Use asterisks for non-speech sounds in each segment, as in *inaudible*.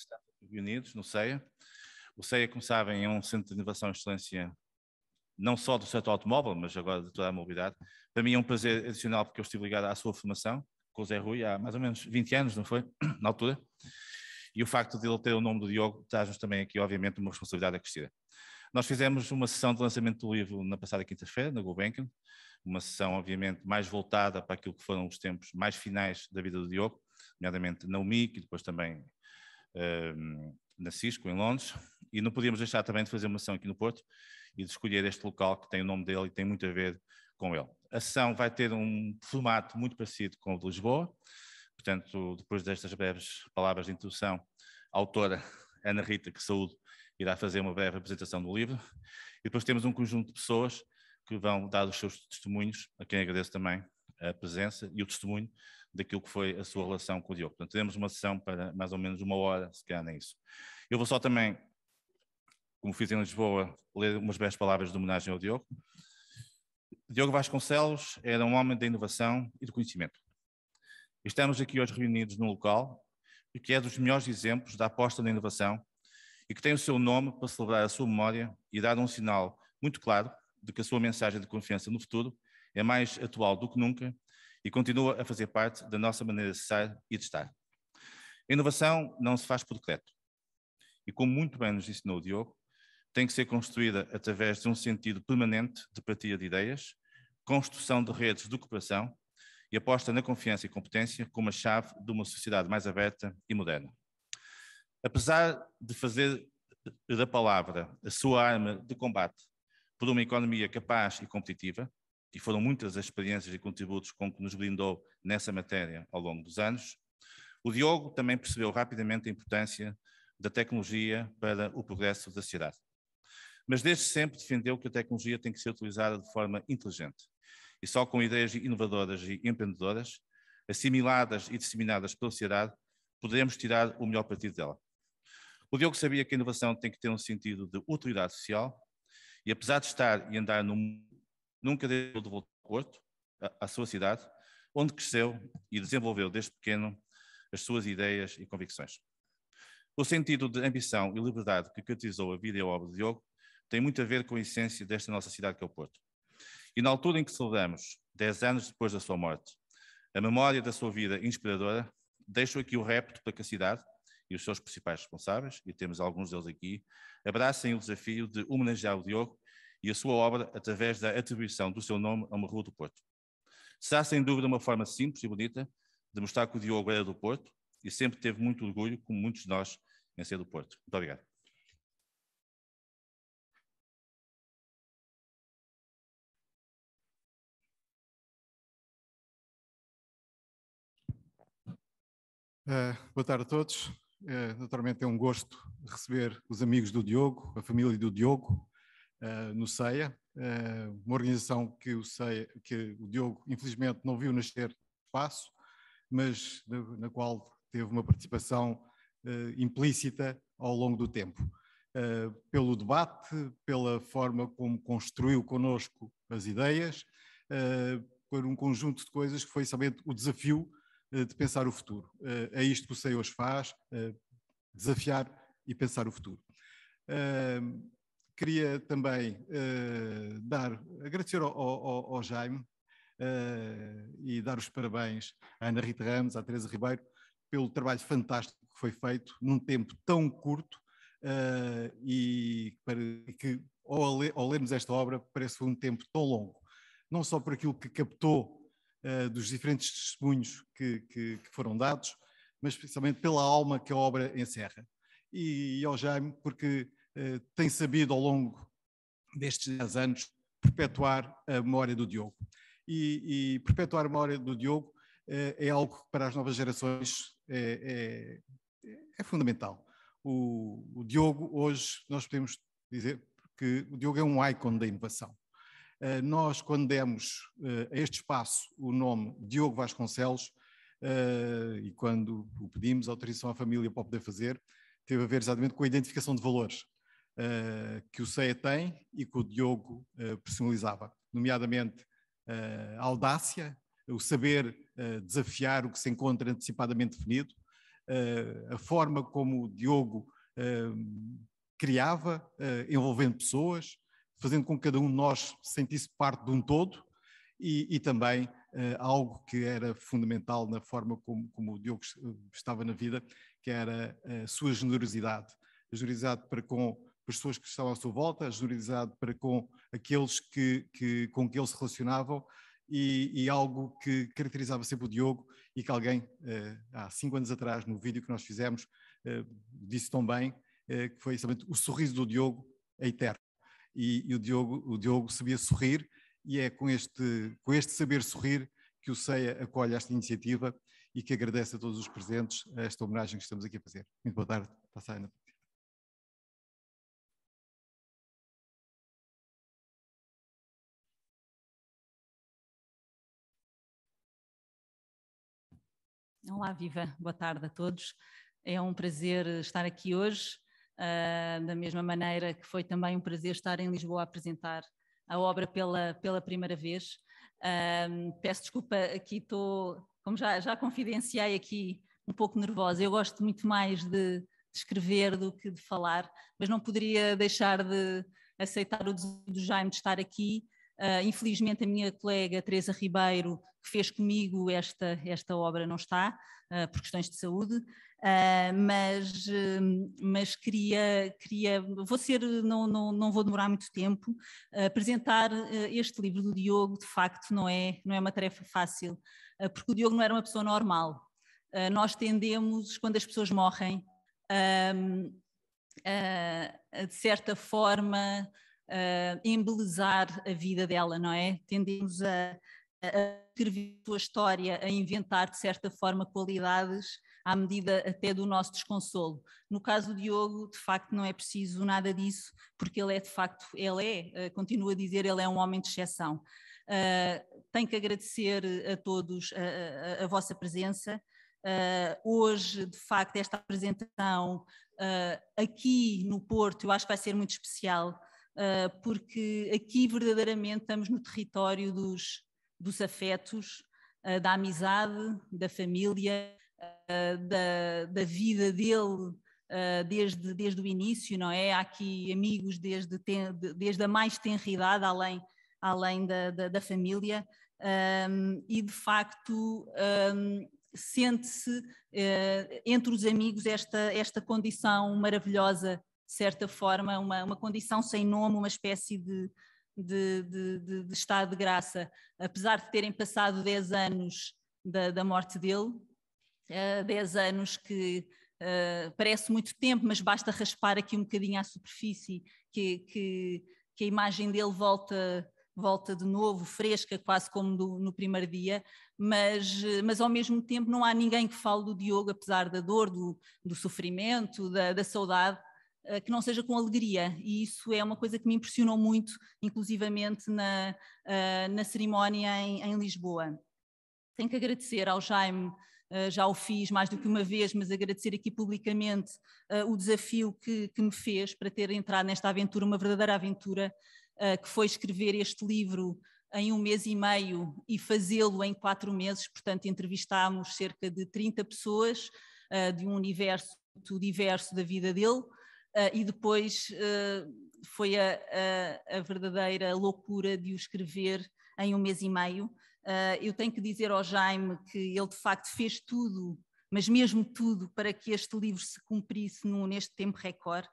imensos reunidos tá? no CEIA. O CEIA, como sabem, é um centro de inovação e excelência não só do setor automóvel, mas agora de toda a mobilidade. Para mim é um prazer adicional porque eu estive ligado à sua formação com o Zé Rui há mais ou menos 20 anos, não foi? *clears throat* Na altura. E o facto de ele ter o nome do Diogo traz-nos também aqui, obviamente, uma responsabilidade acrescida. Nós fizemos uma sessão de lançamento do livro na passada quinta-feira, na Gulbenkian, uma sessão, obviamente, mais voltada para aquilo que foram os tempos mais finais da vida do Diogo, nomeadamente na UMIC e depois também Ehm, na Cisco, em Londres, e não podíamos deixar também de fazer uma sessão aqui no Porto e de escolher este local que tem o nome dele e tem muito a ver com ele. A sessão vai ter um formato muito parecido com o de Lisboa, portanto, depois destas breves palavras de introdução, a autora Ana Rita, que saúde, irá fazer uma breve apresentação do livro, e depois temos um conjunto de pessoas que vão dar os seus testemunhos, a quem agradeço também a presença e o testemunho daquilo que foi a sua relação com o Diogo. Portanto, teremos uma sessão para mais ou menos uma hora, se calhar nem isso. Eu vou só também, como fiz em Lisboa, ler umas belas palavras de homenagem ao Diogo. Diogo Vasconcelos era um homem da inovação e do conhecimento. Estamos aqui hoje reunidos num local que é dos melhores exemplos da aposta na inovação e que tem o seu nome para celebrar a sua memória e dar um sinal muito claro de que a sua mensagem de confiança no futuro é mais atual do que nunca e continua a fazer parte da nossa maneira de ser e de estar. A inovação não se faz por decreto. E como muito bem nos ensinou o Diogo, tem que ser construída através de um sentido permanente de partilha de ideias, construção de redes de cooperação e aposta na confiança e competência como a chave de uma sociedade mais aberta e moderna. Apesar de fazer da palavra a sua arma de combate por uma economia capaz e competitiva, e foram muitas as experiências e contributos com que nos brindou nessa matéria ao longo dos anos, o Diogo também percebeu rapidamente a importância da tecnologia para o progresso da sociedade. Mas desde sempre defendeu que a tecnologia tem que ser utilizada de forma inteligente e só com ideias inovadoras e empreendedoras, assimiladas e disseminadas pela sociedade, poderemos tirar o melhor partido dela. O Diogo sabia que a inovação tem que ter um sentido de utilidade social e apesar de estar e andar num nunca deu de volta ao Porto, à sua cidade, onde cresceu e desenvolveu desde pequeno as suas ideias e convicções. O sentido de ambição e liberdade que caracterizou a vida e a obra de Diogo tem muito a ver com a essência desta nossa cidade que é o Porto. E na altura em que celebramos, dez anos depois da sua morte, a memória da sua vida inspiradora, deixo aqui o repto para que a cidade e os seus principais responsáveis, e temos alguns deles aqui, abracem o desafio de homenagear o Diogo e a sua obra através da atribuição do seu nome a uma rua do Porto. Será sem dúvida uma forma simples e bonita de mostrar que o Diogo era do Porto e sempre teve muito orgulho, como muitos de nós, em ser do Porto. Muito obrigado. Uh, boa tarde a todos. Uh, naturalmente é um gosto receber os amigos do Diogo, a família do Diogo, eh, no CEIA, uh, uma organização que o, CEIA, que o Diogo, infelizmente, não viu nascer espaço, mas na, na qual teve uma participação eh, implícita ao longo do tempo. pelo debate, pela forma como construiu connosco as ideias, por um conjunto de coisas que foi somente o desafio de pensar o futuro. É isto que o CEIA hoje faz, desafiar e pensar o futuro. Queria também uh, dar, agradecer ao, ao, ao Jaime uh, e dar os parabéns à Ana Rita Ramos, à Teresa Ribeiro, pelo trabalho fantástico que foi feito num tempo tão curto uh, e para, que, ao, ao, lermos esta obra, parece um tempo tão longo. Não só por aquilo que captou dos diferentes testemunhos que, que, que foram dados, mas especialmente pela alma que a obra encerra. E, e ao Jaime, porque eh, tem sabido ao longo destes 10 anos perpetuar a memória do Diogo. E, e perpetuar a memória do Diogo eh, é algo que para as novas gerações é, é, é fundamental. O, o, Diogo, hoje, nós podemos dizer que o Diogo é um ícone da inovação. Eh, nós, quando demos a este espaço o nome Diogo Vasconcelos, e quando pedimos autorização à família para o poder fazer, teve a ver exatamente com a identificação de valores uh, que o CEA tem e que o Diogo uh, personalizava, nomeadamente uh, a audácia, o saber desafiar o que se encontra antecipadamente definido, a forma como o Diogo criava, envolvendo pessoas, fazendo com que cada um de nós sentisse parte de um todo e, e também Uh, algo que era fundamental na forma como, como o Diogo estava na vida, que era a sua generosidade, a generosidade para com pessoas que estavam à sua volta, a para com aqueles que, que, com que eles se relacionavam e, e, algo que caracterizava sempre o Diogo e que alguém, eh, há cinco anos atrás, no vídeo que nós fizemos, eh, disse tão bem, eh, que foi exatamente o sorriso do Diogo é eterno. E, e, o, Diogo, o Diogo sabia sorrir e é com este, com este saber sorrir que o CEA acolhe esta iniciativa e que agradece a todos os presentes esta homenagem que estamos aqui a fazer. Muito boa tarde. Passa a Olá, então, Viva, boa tarde a todos. É um prazer estar aqui hoje, uh, da mesma maneira que foi também um prazer estar em Lisboa a apresentar a obra pela, pela primeira vez. Uh, peço desculpa, aqui estou, como já, já confidenciei aqui, um pouco nervosa. Eu gosto muito mais de, de escrever do que de falar, mas não poderia deixar de aceitar o desejo do Jaime de estar aqui Uh, infelizmente, a minha colega Teresa Ribeiro, que fez comigo esta, esta obra, não está, uh, por questões de saúde, uh, mas, hum, mas queria, queria, vou ser, não, não, não vou demorar muito tempo, apresentar este livro do Diogo, de facto, não é, não é uma tarefa fácil, porque o Diogo não era uma pessoa normal. nós tendemos, quando as pessoas morrem, hum, de certa forma, uh, embelezar a vida dela, não é? Tendemos a, a escrever a sua história, a inventar, de certa forma, qualidades à medida até do nosso desconsolo. No caso do Diogo, de facto, não é preciso nada disso, porque ele é, de facto, ele é, eh, continua a dizer, ele é um homem de exceção. Uh, tenho que agradecer a todos a, a, a vossa presença. Uh, hoje, de facto, esta apresentação uh, aqui no Porto, eu acho que vai ser muito especial ah, porque aqui verdadeiramente estamos no território dos, dos afetos, ah, da amizade, da família, ah, da, da vida dele desde, desde o início, não é? Há aqui amigos desde, desde a mais tenridade, além, além da, da, da família, e de facto sente-se eh, entre os amigos esta, esta condição maravilhosa certa forma, uma, uma condição sem nome, uma espécie de, de, de, de estado de graça. Apesar de terem passado 10 anos da, da morte dele, 10 eh, anos que uh, parece muito tempo, mas basta raspar aqui um bocadinho à superfície que, que, que a imagem dele volta volta de novo, fresca, quase como do, no primeiro dia, mas, eh, mas ao mesmo tempo não há ninguém que fale do Diogo, apesar da dor, do, do sofrimento, da, da saudade, eh, que não seja com alegria, e isso é uma coisa que me impressionou muito, inclusivamente na, eh, na cerimónia em, em Lisboa. Tenho que agradecer ao Jaime eh, já o fiz mais do que uma vez, mas agradecer aqui publicamente uh, o desafio que, que, me fez para ter entrado nesta aventura, uma verdadeira aventura, uh, que foi escrever este livro em um mês e meio e fazê-lo em quatro meses. Portanto, entrevistámos cerca de 30 pessoas uh, de um universo diverso da vida dele. Ah, e depois ah, foi a, a, a, verdadeira loucura de o escrever em um mês e meio. Ah, eu tenho que dizer ao Jaime que ele de facto fez tudo, mas mesmo tudo, para que este livro se cumprisse no, neste tempo recorde.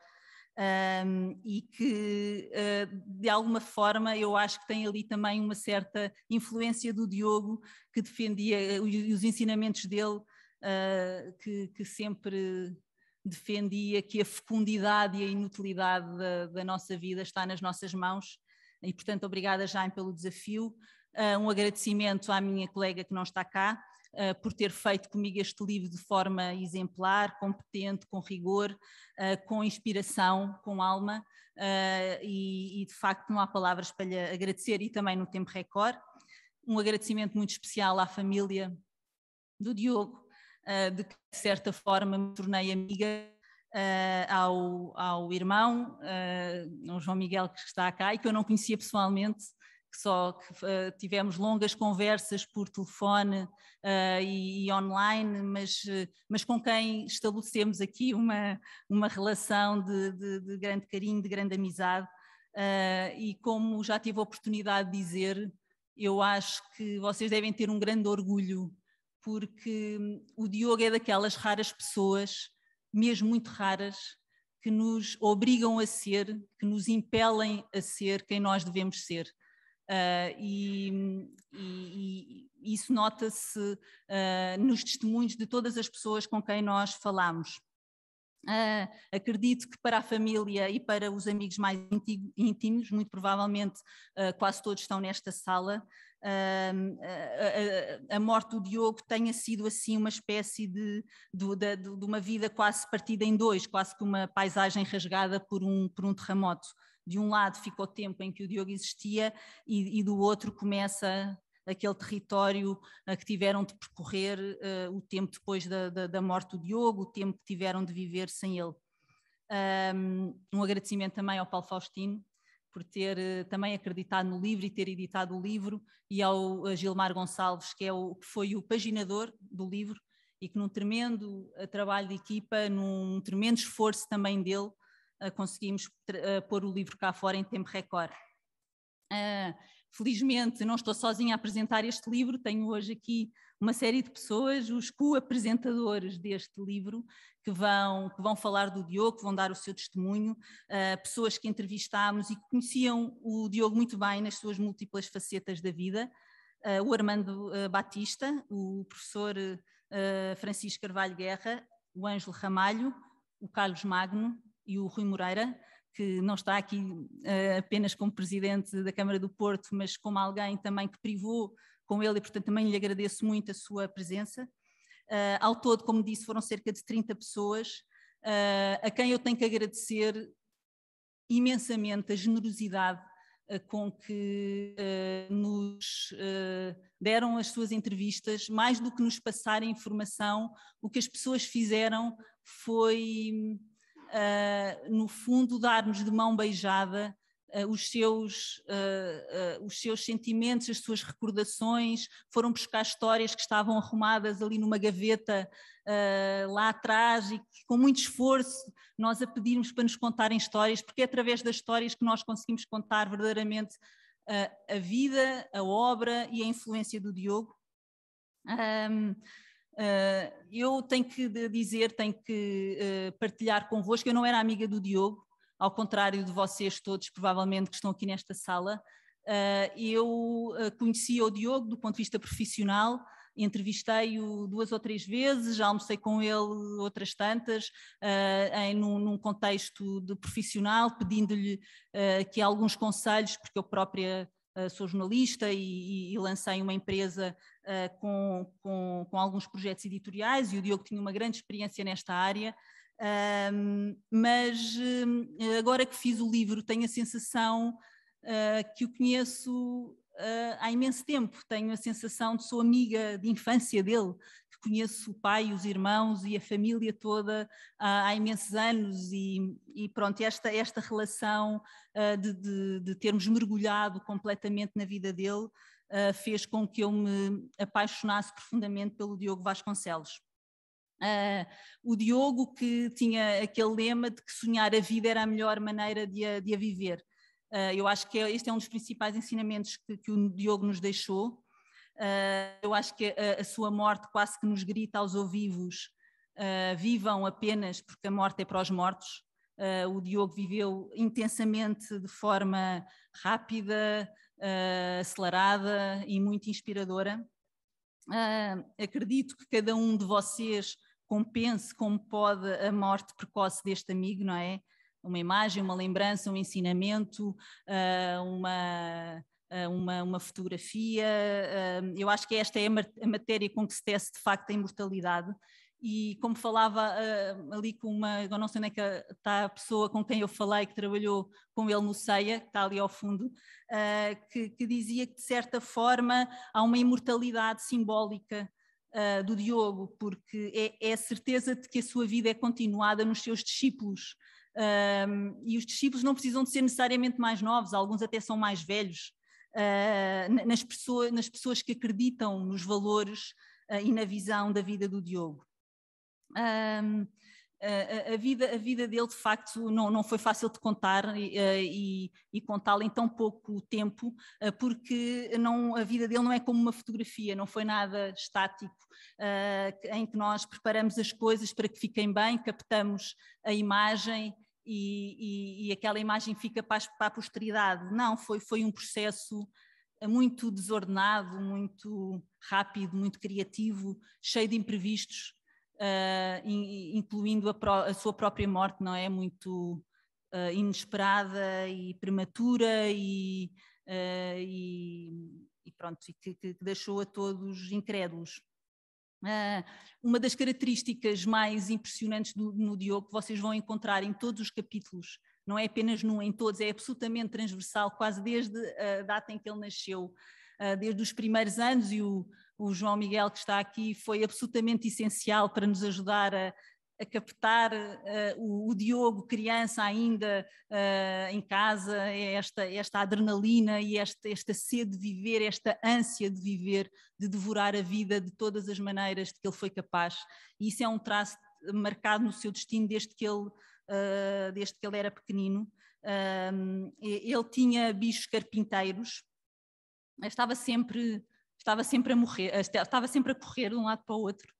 Um, e que uh, de alguma forma eu acho que tem ali também uma certa influência do Diogo que defendia os ensinamentos dele uh, que, que, sempre defendia que a fecundidade e a inutilidade da, da nossa vida está nas nossas mãos. E, portanto, obrigada, Jaime, pelo desafio. Uh, um agradecimento à minha colega que não está cá, Uh, por ter feito comigo este livro de forma exemplar, competente, com rigor, uh, com inspiração, com alma, uh, e, e, de facto não há palavras para lhe agradecer e também no tempo recorde. Um agradecimento muito especial à família do Diogo, eh, de que, de certa forma, me tornei amiga Uh, ao, ao irmão, uh, João Miguel, que está cá e que eu não conhecia pessoalmente, que só que, uh, tivemos longas conversas por telefone e, e, online, mas, mas com quem estabelecemos aqui uma, uma relação de, de, de grande carinho, de grande amizade. e como já tive a oportunidade de dizer, eu acho que vocês devem ter um grande orgulho porque hum, o Diogo é daquelas raras pessoas, mesmo muito raras, que nos obrigam a ser, que nos impelem a ser quem nós devemos ser. Uh, e, e, e, isso nota-se uh, nos testemunhos de todas as pessoas com quem nós falamos. Uh, acredito que para a família e para os amigos mais íntimos, muito provavelmente uh, quase todos estão nesta sala, uh, a, morte do Diogo tenha sido assim uma espécie de, de, de, de, uma vida quase partida em dois, quase que uma paisagem rasgada por um, por um terremoto. De um lado ficou o tempo em que o Diogo existia e, e do outro começa aquele território uh, que tiveram de percorrer uh, o tempo depois da, da, da, morte do Diogo, o tempo que tiveram de viver sem ele. Um, um agradecimento também ao Paulo Faustino por ter uh, também acreditado no livro e ter editado o livro, e ao Gilmar Gonçalves, que, é o, que foi o paginador do livro e que num tremendo trabalho de equipa, num tremendo esforço também dele, conseguimos pôr o livro cá fora em tempo recorde. Ah, Felizmente não estou sozinha a apresentar este livro, tenho hoje aqui uma série de pessoas, os co-apresentadores deste livro, que vão, que vão falar do Diogo, que vão dar o seu testemunho, uh, pessoas que entrevistámos e que conheciam o Diogo muito bem nas suas múltiplas facetas da vida. Uh, o Armando uh, Batista, o professor Francisco Carvalho Guerra, o Ângelo Ramalho, o Carlos Magno e o Rui Moreira, que não está aqui uh, apenas como presidente da Câmara do Porto, mas como alguém também que privou com ele, e portanto também lhe agradeço muito a sua presença. Uh, ao todo, como disse, foram cerca de 30 pessoas, uh, a quem eu tenho que agradecer imensamente a generosidade com que uh, nos uh, deram as suas entrevistas, mais do que nos passarem informação, o que as pessoas fizeram foi eh, no fundo, dar-nos de mão beijada eh, os seus, eh, os seus sentimentos, as suas recordações, foram buscar histórias que estavam arrumadas ali numa gaveta lá atrás e que, com muito esforço, nós a pedimos para nos contarem histórias, porque é através das histórias que nós conseguimos contar verdadeiramente a vida, a obra e a influência do Diogo. Um, ah, eu tenho que dizer, tenho que ah, partilhar convosco, eu não era amiga do Diogo, ao contrário de vocês todos, provavelmente, que estão aqui nesta sala. Ah, eu conhecia o Diogo do ponto de vista profissional, entrevistei-o duas ou três vezes, já almocei com ele outras tantas, uh, em, num, num, contexto de profissional, pedindo-lhe uh, que alguns conselhos, porque eu própria uh, sou jornalista e, e, e, lancei uma empresa eh, com, com, com, alguns projetos editoriais e o Diogo tinha uma grande experiência nesta área. Ehm, mas eh, agora que fiz o livro, tenho a sensação uh, que o conheço uh, há imenso tempo. Tenho a sensação de sou amiga de infância dele, que conheço o pai, os irmãos e a família toda há, há imensos anos. E, e, pronto, esta, esta relação uh, de, de, de, termos mergulhado completamente na vida dele uh, fez com que eu me apaixonasse profundamente pelo Diogo Vasconcelos. Uh, o Diogo que tinha aquele lema de que sonhar a vida era a melhor maneira de a, de a viver. Uh, eu acho que é, este é um dos principais ensinamentos que, que o Diogo nos deixou. eu acho que a, a, sua morte quase que nos grita aos ouvidos vivam apenas porque a morte é para os mortos. Uh, o Diogo viveu intensamente de forma rápida, uh, acelerada e muito inspiradora. Uh, acredito que cada um de vocês compense como pode a morte precoce deste amigo, não é? Uma imagem, uma lembrança, um ensinamento, uh, uma, uma, uma, fotografia. Eu acho que esta é a matéria com que se tece de facto a imortalidade e como falava uh, ali com uma, eu não sei onde é que está a pessoa com quem eu falei, que trabalhou com ele no CEIA, que está ali ao fundo, uh, que, que, dizia que de certa forma há uma imortalidade simbólica uh, do Diogo, porque é, é, a certeza de que a sua vida é continuada nos seus discípulos. e os discípulos não precisam de ser necessariamente mais novos, alguns até são mais velhos, nas, pessoa, nas pessoas que acreditam nos valores e na visão da vida do Diogo. Um, a, vida, a vida dele de facto não, não foi fácil de contar e, eh, e, e contá-la em tão pouco tempo, eh, porque não, a vida dele não é como uma fotografia, não foi nada estático, uh, em que nós preparamos as coisas para que fiquem bem, captamos a imagem. E, e aquela imagem fica para, para a posteridade. Não, foi, foi um processo muito desordenado, muito rápido, muito criativo, cheio de imprevistos, uh, incluindo a, a, sua própria morte, não é? Muito uh, inesperada e prematura e, uh, e, e pronto, e que, que, deixou a todos incrédulos. uma das características mais impressionantes do, no Diogo que vocês vão encontrar em todos os capítulos não é apenas num, em todos, é absolutamente transversal, quase desde a data em que ele nasceu, desde os primeiros anos e o, o João Miguel que está aqui foi absolutamente essencial para nos ajudar a, a captar uh, o, o, Diogo, criança ainda uh, em casa, é esta, esta adrenalina e esta, esta sede de viver, esta ânsia de viver, de devorar a vida de todas as maneiras de que ele foi capaz. E isso é um traço marcado no seu destino desde que ele, uh, desde que ele era pequenino. ele tinha bichos carpinteiros, estava sempre estava sempre a morrer, estava sempre a correr de um lado para o outro.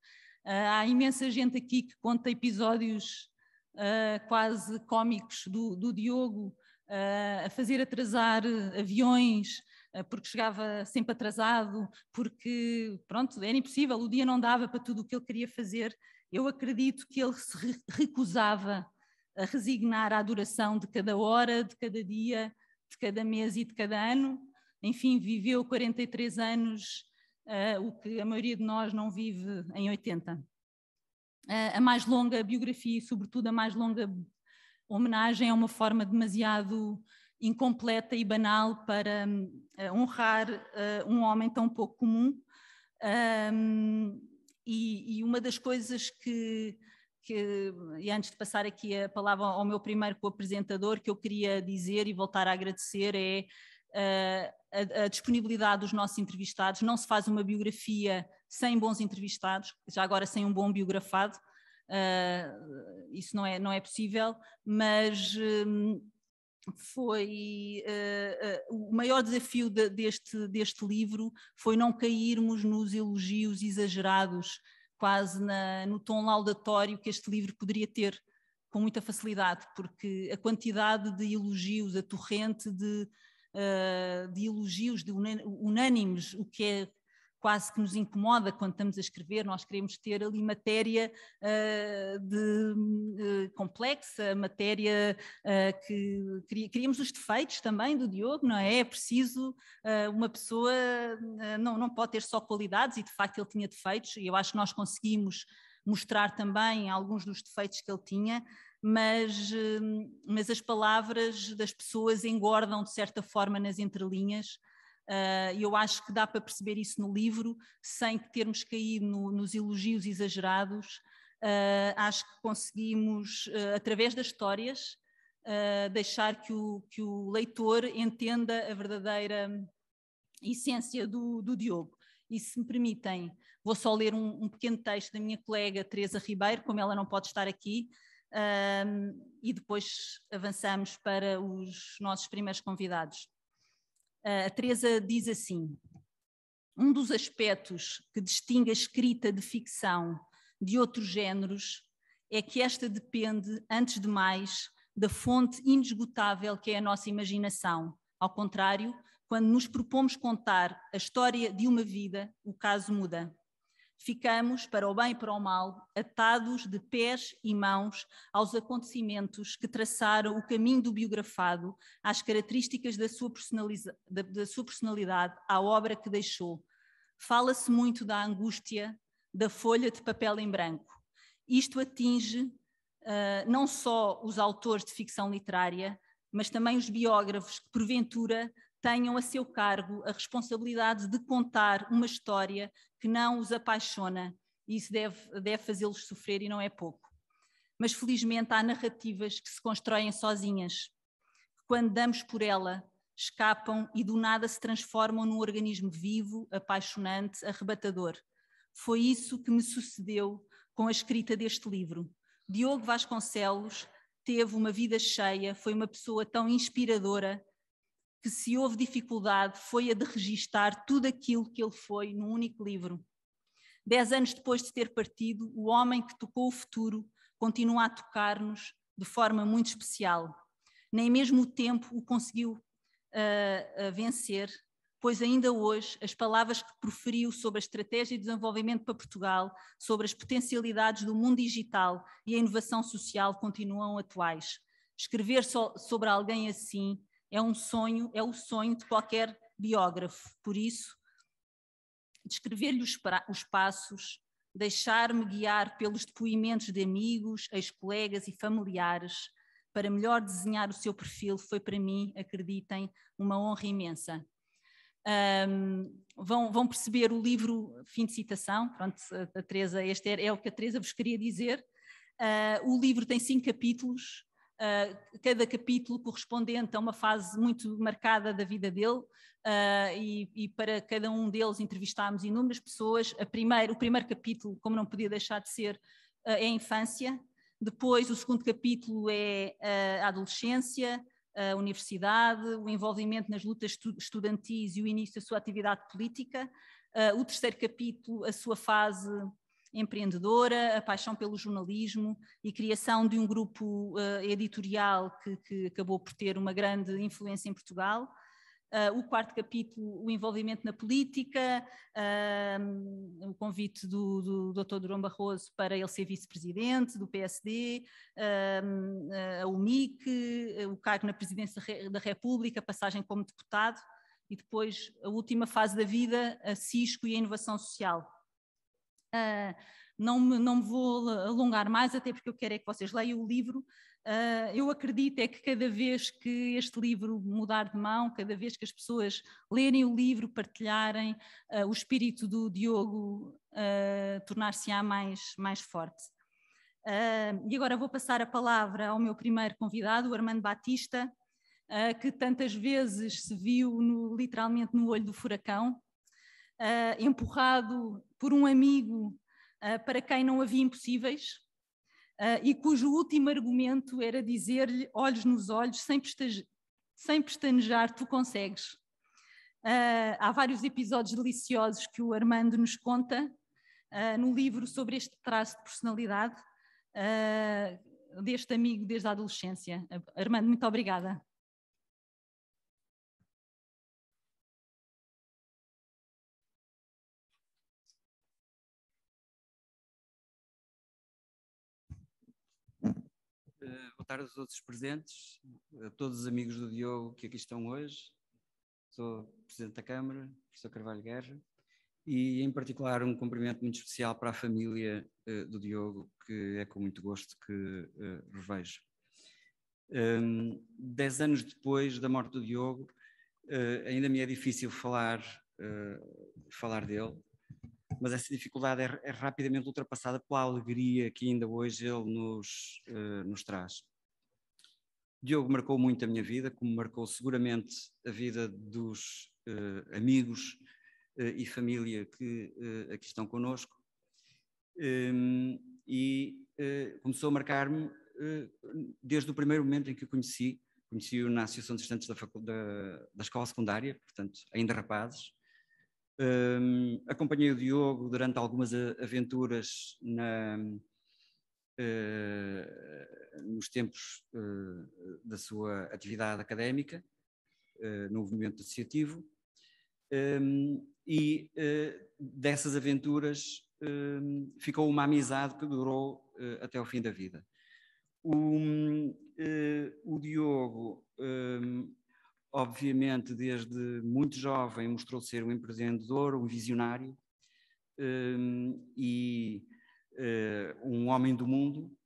Ah, há imensa gente aqui que conta episódios ah, quase cómicos do, do Diogo ah, a fazer atrasar aviões, porque chegava sempre atrasado, porque pronto, era impossível, o dia não dava para tudo o que ele queria fazer. Eu acredito que ele se recusava a resignar à duração de cada hora, de cada dia, de cada mês e de cada ano, enfim, viveu 43 anos, uh, o que a maioria de nós não vive em 80. Uh, ah, a mais longa biografia e, sobretudo, a mais longa homenagem é uma forma demasiado incompleta e banal para uh, honrar um homem tão pouco comum. Um, e, e, uma das coisas que, que, e antes de passar aqui a palavra ao meu primeiro co-apresentador, que eu queria dizer e voltar a agradecer é a, a, disponibilidade dos nossos entrevistados, não se faz uma biografia sem bons entrevistados, já agora sem um bom biografado, uh, isso não é, não é possível, mas um, foi uh, uh, o maior desafio de, deste, deste livro foi não cairmos nos elogios exagerados, quase na, no tom laudatório que este livro poderia ter com muita facilidade, porque a quantidade de elogios, a torrente de uh, de elogios de unânimes, o que é quase que nos incomoda quando estamos a escrever, nós queremos ter ali matéria uh, de, uh, complexa, matéria uh, que queríamos os defeitos também do Diogo, não é? É preciso uma pessoa, não, não pode ter só qualidades e de facto ele tinha defeitos e eu acho que nós conseguimos mostrar também alguns dos defeitos que ele tinha, mas, hum, mas as palavras das pessoas engordam de certa forma nas entrelinhas. Ah, e eu acho que dá para perceber isso no livro, sem termos caído no, nos elogios exagerados. Ah, acho que conseguimos, ah, através das histórias, deixar que o, que o leitor entenda a verdadeira essência do, do Diogo e se me permitem, vou só ler um, um, pequeno texto da minha colega Teresa Ribeiro, como ela não pode estar aqui, um, e depois avançamos para os nossos primeiros convidados. Uh, a Teresa diz assim: um dos aspectos que distingue a escrita de ficção de outros géneros é que esta depende, antes de mais, da fonte inesgotável que é a nossa imaginação. Ao contrário, quando nos propomos contar a história de uma vida, o caso muda ficamos, para o bem e para o mal, atados de pés e mãos aos acontecimentos que traçaram o caminho do biografado, às características da sua, da, da sua personalidade, à obra que deixou. Fala-se muito da angústia da folha de papel em branco. Isto atinge uh, não só os autores de ficção literária, mas também os biógrafos que, porventura, tenham a seu cargo a responsabilidade de contar uma história que não os apaixona. E isso deve, deve fazê-los sofrer e não é pouco. Mas felizmente há narrativas que se constroem sozinhas, que quando damos por ela, escapam e do nada se transformam num organismo vivo, apaixonante, arrebatador. Foi isso que me sucedeu com a escrita deste livro. Diogo Vasconcelos teve uma vida cheia, foi uma pessoa tão inspiradora que se houve dificuldade foi a de registar tudo aquilo que ele foi num único livro. Dez anos depois de ter partido, o homem que tocou o futuro continua a tocar-nos de forma muito especial. Nem mesmo o tempo o conseguiu uh, vencer, pois ainda hoje as palavras que proferiu sobre a estratégia de desenvolvimento para Portugal, sobre as potencialidades do mundo digital e a inovação social continuam atuais. Escrever so sobre alguém assim é um sonho, é o sonho de qualquer biógrafo. Por isso, descrever-lhe os, os passos, deixar-me guiar pelos depoimentos de amigos, ex-colegas e familiares, para melhor desenhar o seu perfil, foi para mim, acreditem, uma honra imensa. Um, vão, vão, perceber o livro, fim de citação, pronto, a, Teresa, este é, é, o que a Teresa vos queria dizer. Uh, o livro tem cinco capítulos, ah, cada capítulo correspondente a uma fase muito marcada da vida dele, ah, e, e, para cada um deles entrevistámos inúmeras pessoas. A primeiro, o primeiro capítulo, como não podia deixar de ser, ah, é a infância, depois o segundo capítulo é a adolescência, a universidade, o envolvimento nas lutas estudantis e o início da sua atividade política. Uh, o terceiro capítulo, a sua fase empreendedora, a paixão pelo jornalismo e criação de um grupo uh, editorial que, que, acabou por ter uma grande influência em Portugal. Uh, o quarto capítulo, o envolvimento na política, uh, o convite do, do Dr. Durão Barroso para ele ser vice-presidente do PSD, uh, ehm, eh, o MIC, o cargo na presidência da República, passagem como deputado e depois a última fase da vida, a Cisco e a inovação social. Uh, não, me, não me vou alongar mais, até porque eu quero é que vocês leiam o livro. Uh, eu acredito é que cada vez que este livro mudar de mão, cada vez que as pessoas lerem o livro, partilharem, uh, o espírito do Diogo tornar-se-á mais, mais forte. e agora vou passar a palavra ao meu primeiro convidado, o Armando Batista, que tantas vezes se viu no, literalmente no olho do furacão, uh, empurrado por um amigo uh, para quem não havia impossíveis uh, e cujo último argumento era dizer-lhe olhos nos olhos, sem, pestaje, sem pestanejar, tu consegues. há vários episódios deliciosos que o Armando nos conta no livro sobre este traço de personalidade deste amigo desde a adolescência. Armando, muito obrigada. tarde a todos os presentes, a todos os amigos do Diogo que aqui estão hoje. Sou Presidente da Câmara, professor Carvalho Guerra, e em particular um cumprimento muito especial para a família uh, do Diogo, que é com muito gosto que uh, revejo. Um, dez anos depois da morte do Diogo, uh, ainda me é difícil falar, falar dele, mas essa dificuldade é, é, rapidamente ultrapassada pela alegria que ainda hoje ele nos, nos traz. Diogo marcou muito a minha vida, como marcou seguramente a vida dos uh, amigos uh, e família que uh, aqui estão connosco. Um, ehm, e começou a marcar-me desde o primeiro momento em que o conheci. Conheci-o na Associação de Estudantes da, da, da, Escola Secundária, portanto, ainda rapazes. Um, ehm, acompanhei o Diogo durante algumas aventuras na, eh, nos tempos eh, da sua atividade académica, eh, no movimento associativo, ehm, e dessas aventuras ehm, ficou uma amizade que durou até o fim da vida. O, o Diogo, ehm, obviamente, desde muito jovem, mostrou ser um empreendedor, um visionário, e eh, um homem do mundo,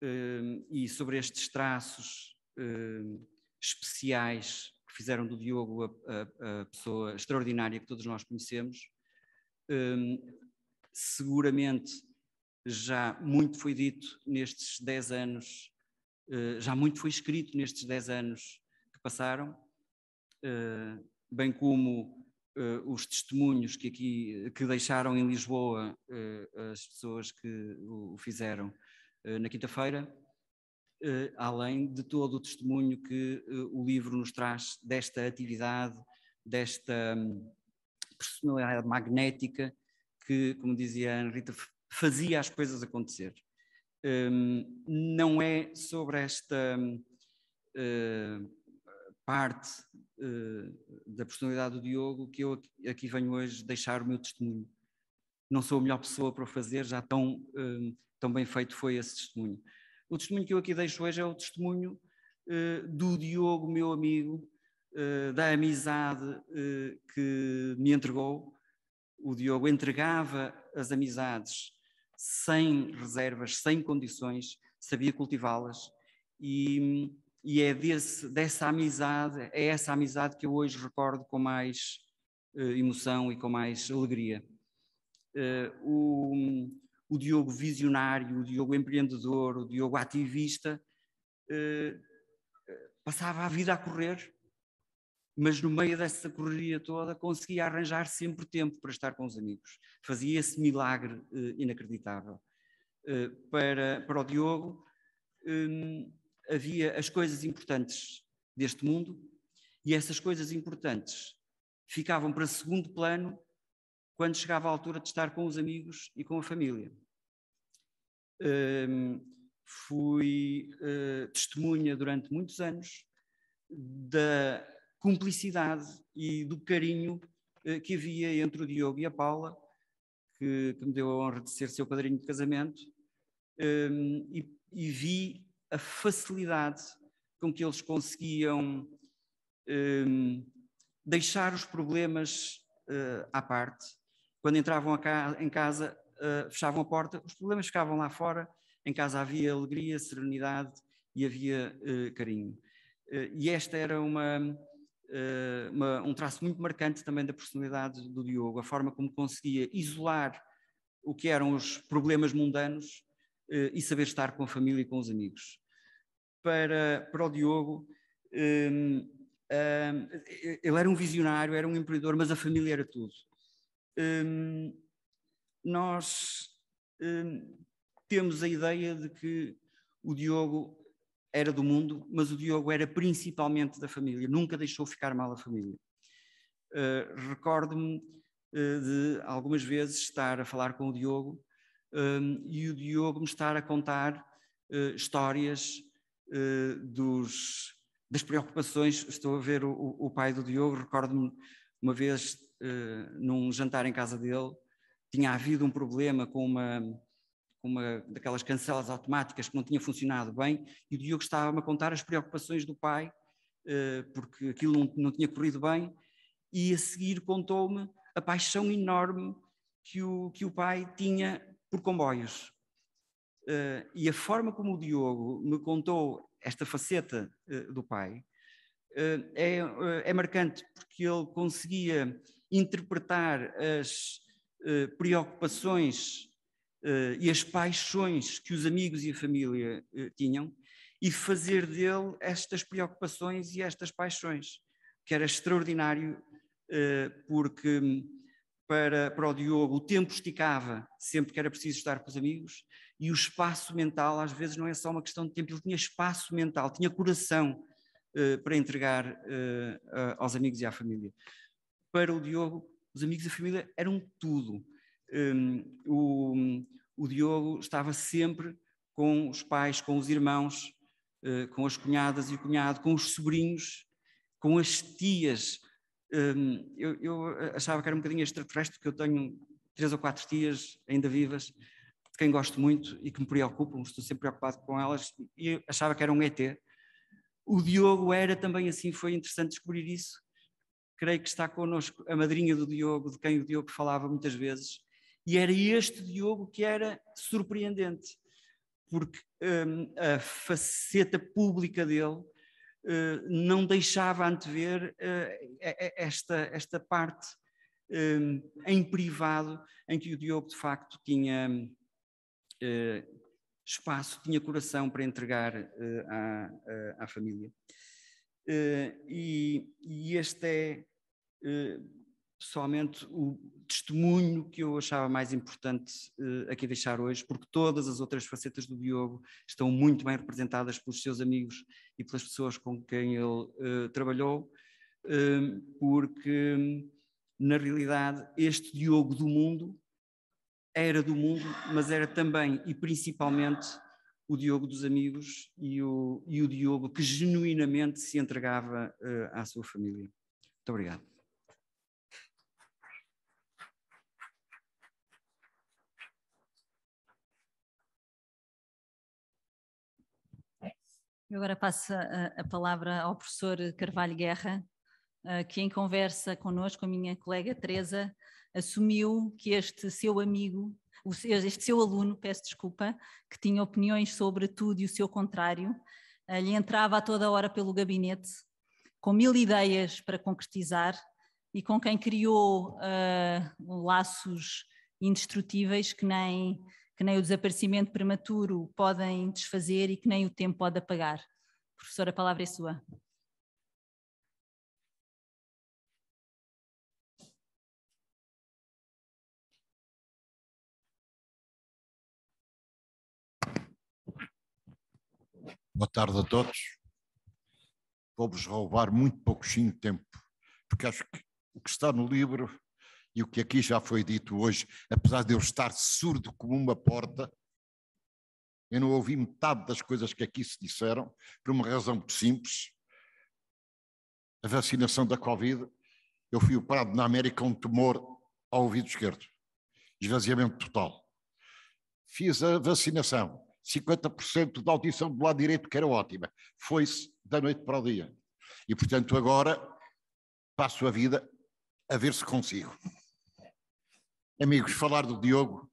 eh, e sobre estes traços eh, especiais que fizeram do Diogo a, a, a pessoa extraordinária que todos nós conhecemos, seguramente já muito foi dito nestes 10 anos, já muito foi escrito nestes 10 anos que passaram, bem como uh, os testemunhos que aqui que deixaram em Lisboa uh, as pessoas que o, fizeram eh, na quinta-feira, além de todo o testemunho que o livro nos traz desta atividade, desta um, personalidade magnética que, como dizia a Rita, fazia as coisas acontecer. Um, não é sobre esta um, parte eh, da personalidade do Diogo que eu aqui venho hoje deixar o meu testemunho. Não sou a melhor pessoa para o fazer, já tão, eh, tão bem feito foi esse testemunho. O testemunho que eu aqui deixo hoje é o testemunho eh, do Diogo, meu amigo, da amizade que me entregou. O Diogo entregava as amizades sem reservas, sem condições, sabia cultivá-las e hum, e é desse, dessa amizade, é essa amizade que eu hoje recordo com mais eh, emoção e com mais alegria. Eh, o, o, Diogo visionário, o Diogo empreendedor, o Diogo ativista, eh, passava a vida a correr, mas no meio dessa correria toda conseguia arranjar sempre tempo para estar com os amigos. Fazia esse milagre inacreditável. para, para o Diogo, hum, havia as coisas importantes deste mundo e essas coisas importantes ficavam para segundo plano quando chegava a altura de estar com os amigos e com a família. Um, fui uh, testemunha durante muitos anos da cumplicidade e do carinho uh, que havia entre o Diogo e a Paula, que, que, me deu a honra de ser seu padrinho de casamento, um, e, e vi a facilidade com que eles conseguiam um, deixar os problemas uh, à parte. Quando entravam ca em casa, uh, fechavam a porta, os problemas ficavam lá fora, em casa havia alegria, serenidade e havia uh, carinho. e esta era uma, uma, um traço muito marcante também da personalidade do Diogo, a forma como conseguia isolar o que eram os problemas mundanos e saber estar com a família e com os amigos para, para o Diogo. Um, um, ele era um visionário, era um empreendedor, mas a família era tudo. Um, nós hum, temos a ideia de que o Diogo era do mundo, mas o Diogo era principalmente da família, nunca deixou ficar mal a família. Uh, Recordo-me uh, de algumas vezes estar a falar com o Diogo um, e o Diogo me estar a contar uh, histórias uh, dos, das preocupações. Estou a ver o, o pai do Diogo, recordo-me uma vez uh, num jantar em casa dele, tinha havido um problema com uma, uma daquelas cancelas automáticas que não tinha funcionado bem, e o Diogo estava-me a contar as preocupações do pai, uh, porque aquilo não, não tinha corrido bem, e a seguir contou-me a paixão enorme que o, que o pai tinha por comboios. Uh, e a forma como o Diogo me contou esta faceta uh, do pai uh, é, é, marcante, porque ele conseguia interpretar as preocupações e as paixões que os amigos e a família tinham e fazer dele estas preocupações e estas paixões, que era extraordinário, porque para, para o Diogo o tempo esticava sempre que era preciso estar com os amigos e o espaço mental, às vezes, não é só uma questão de tempo, ele tinha espaço mental, tinha coração uh, para entregar uh, aos amigos e à família. Para o Diogo, os amigos e a família eram tudo. Um, o, o, Diogo estava sempre com os pais, com os irmãos, uh, com as cunhadas e o cunhado, com os sobrinhos, com as tias. Um, eu, eu, achava que era um bocadinho extraterrestre, porque eu tenho três ou quatro tias ainda vivas, quem gosto muito e que me preocupam, estou sempre preocupado com elas, e achava que era um ET. O Diogo era também assim, foi interessante descobrir isso. Creio que está connosco a madrinha do Diogo, de quem o Diogo falava muitas vezes, e era este Diogo que era surpreendente, porque hum, a faceta pública dele eh, não deixava antever eh, esta, esta parte hum, em privado em que o Diogo de facto tinha hum, eh, espaço, tinha coração para entregar eh, à, eh, à família. E, e, este é pessoalmente o testemunho que eu achava mais importante aqui deixar hoje, porque todas as outras facetas do Diogo estão muito bem representadas pelos seus amigos e pelas pessoas com quem ele trabalhou, porque na realidade este Diogo do mundo era do mundo, mas era também e principalmente o Diogo dos amigos e o, e o Diogo que genuinamente se entregava uh, à sua família. Muito obrigado. Eu agora passo a, a, palavra ao professor Carvalho Guerra, uh, que em conversa connosco, a minha colega Teresa, assumiu que este seu amigo, este seu aluno, peço desculpa, que tinha opiniões sobre tudo e o seu contrário, eh, lhe entrava a toda hora pelo gabinete com mil ideias para concretizar e com quem criou uh, laços indestrutíveis que nem, que nem o desaparecimento prematuro podem desfazer e que nem o tempo pode apagar. Professora, a palavra é sua. Boa tarde a todos. Vou-vos roubar muito pouquinho tempo, porque acho que o que está no livro e o que aqui já foi dito hoje, apesar de eu estar surdo como uma porta, eu não ouvi metade das coisas que aqui se disseram, por uma razão muito simples. A vacinação da Covid, eu fui operado na América um tumor ao ouvido esquerdo, esvaziamento total. Fiz a vacinação, 50% da audição do lado direito, que era ótima. Foi-se da noite para o dia. E, portanto, agora passo a vida a ver se consigo. Amigos, falar do Diogo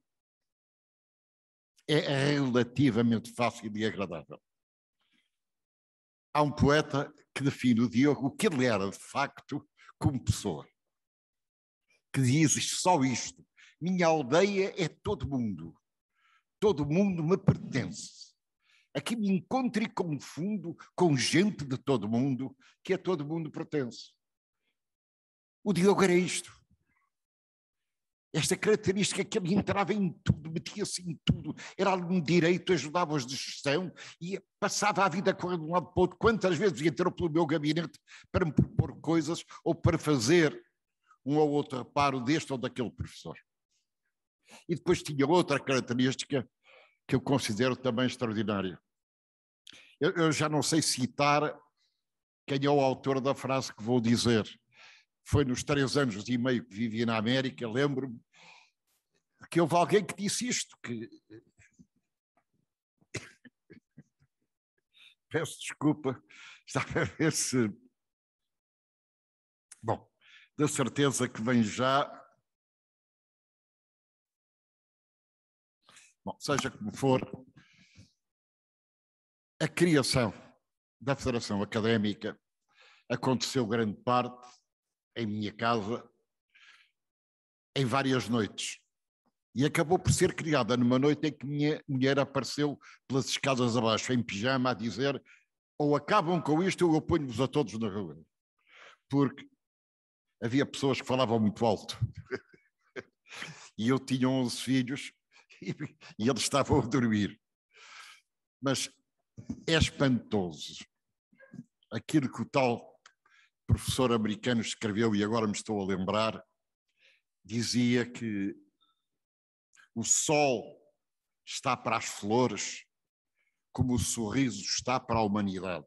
é relativamente fácil e agradável. Há um poeta que define o Diogo, o que ele era de facto como pessoa, que diz só isto: minha aldeia é todo mundo, Todo mundo me pertence. Aqui me encontro e confundo com gente de todo mundo, que a todo mundo pertence. O Diogo era isto. Esta característica que ele entrava em tudo, metia-se em tudo, era aluno de direito, ajudava os de gestão e passava a vida correndo de um lado para o outro. Quantas vezes entrou pelo meu gabinete para me propor coisas ou para fazer um ou outro reparo deste ou daquele professor? E depois tinha outra característica que eu considero também extraordinária. Eu, eu já não sei citar quem é o autor da frase que vou dizer. Foi nos três anos e meio que vivi na América, lembro-me que houve alguém que disse isto, que *laughs* peço desculpa, estava a ver se. Bom, da certeza que vem já Bom, seja como for, a criação da Federação Académica aconteceu grande parte em minha casa, em várias noites. E acabou por ser criada numa noite em que minha mulher apareceu pelas escadas abaixo, em pijama, a dizer: ou acabam com isto ou eu ponho-vos a todos na rua. Porque havia pessoas que falavam muito alto. *laughs* e eu tinha 11 filhos, e eles estavam a dormir. Mas é espantoso aquilo que o tal professor americano escreveu, e agora me estou a lembrar, dizia que o sol está para as flores como o sorriso está para a humanidade.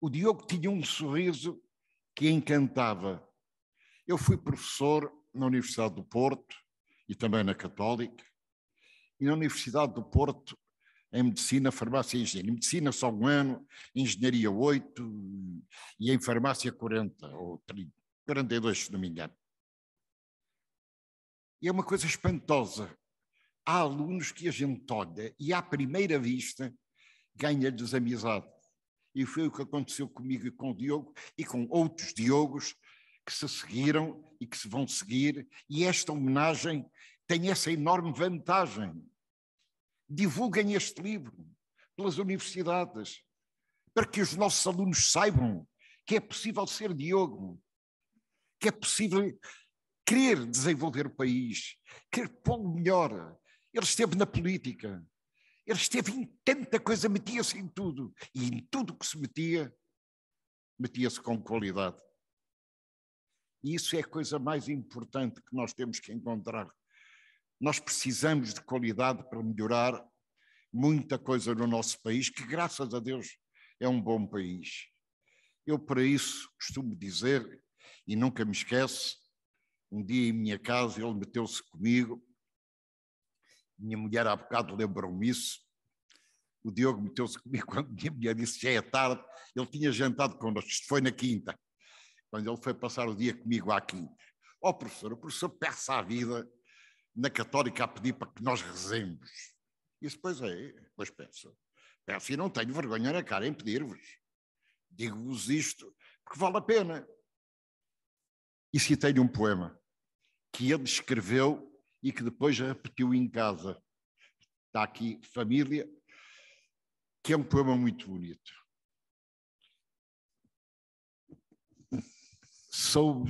O Diogo tinha um sorriso que encantava. Eu fui professor na Universidade do Porto e também na Católica, e na Universidade do Porto, em Medicina, Farmácia e Engenharia. Medicina só um ano, Engenharia oito e em Farmácia 40 ou 30, 42, se não me engano. E é uma coisa espantosa. Há alunos que a gente olha e, à primeira vista, ganha-lhes amizade. E foi o que aconteceu comigo e com o Diogo e com outros Diogos que se seguiram e que se vão seguir, e esta homenagem tem essa enorme vantagem. Divulguem este livro pelas universidades, para que os nossos alunos saibam que é possível ser Diogo, que é possível querer desenvolver o país, querer pô-lo melhor. Ele esteve na política, ele esteve em tanta coisa, metia-se em tudo, e em tudo que se metia, metia-se com qualidade. E isso é a coisa mais importante que nós temos que encontrar. Nós precisamos de qualidade para melhorar muita coisa no nosso país, que graças a Deus é um bom país. Eu, para isso, costumo dizer, e nunca me esqueço, um dia em minha casa ele meteu-se comigo, minha mulher há bocado lembrou-me isso, o Diogo meteu-se comigo quando minha mulher disse já é tarde, ele tinha jantado connosco, isto foi na quinta quando ele foi passar o dia comigo à quinta. Ó oh, professor, o professor peça a vida na Católica a pedir para que nós rezemos. Isso, pois é, pois peço. Peço e não tenho vergonha na cara em pedir-vos. Digo-vos isto porque vale a pena. E citei-lhe um poema que ele escreveu e que depois repetiu em casa. Está aqui, Família, que é um poema muito bonito. sou.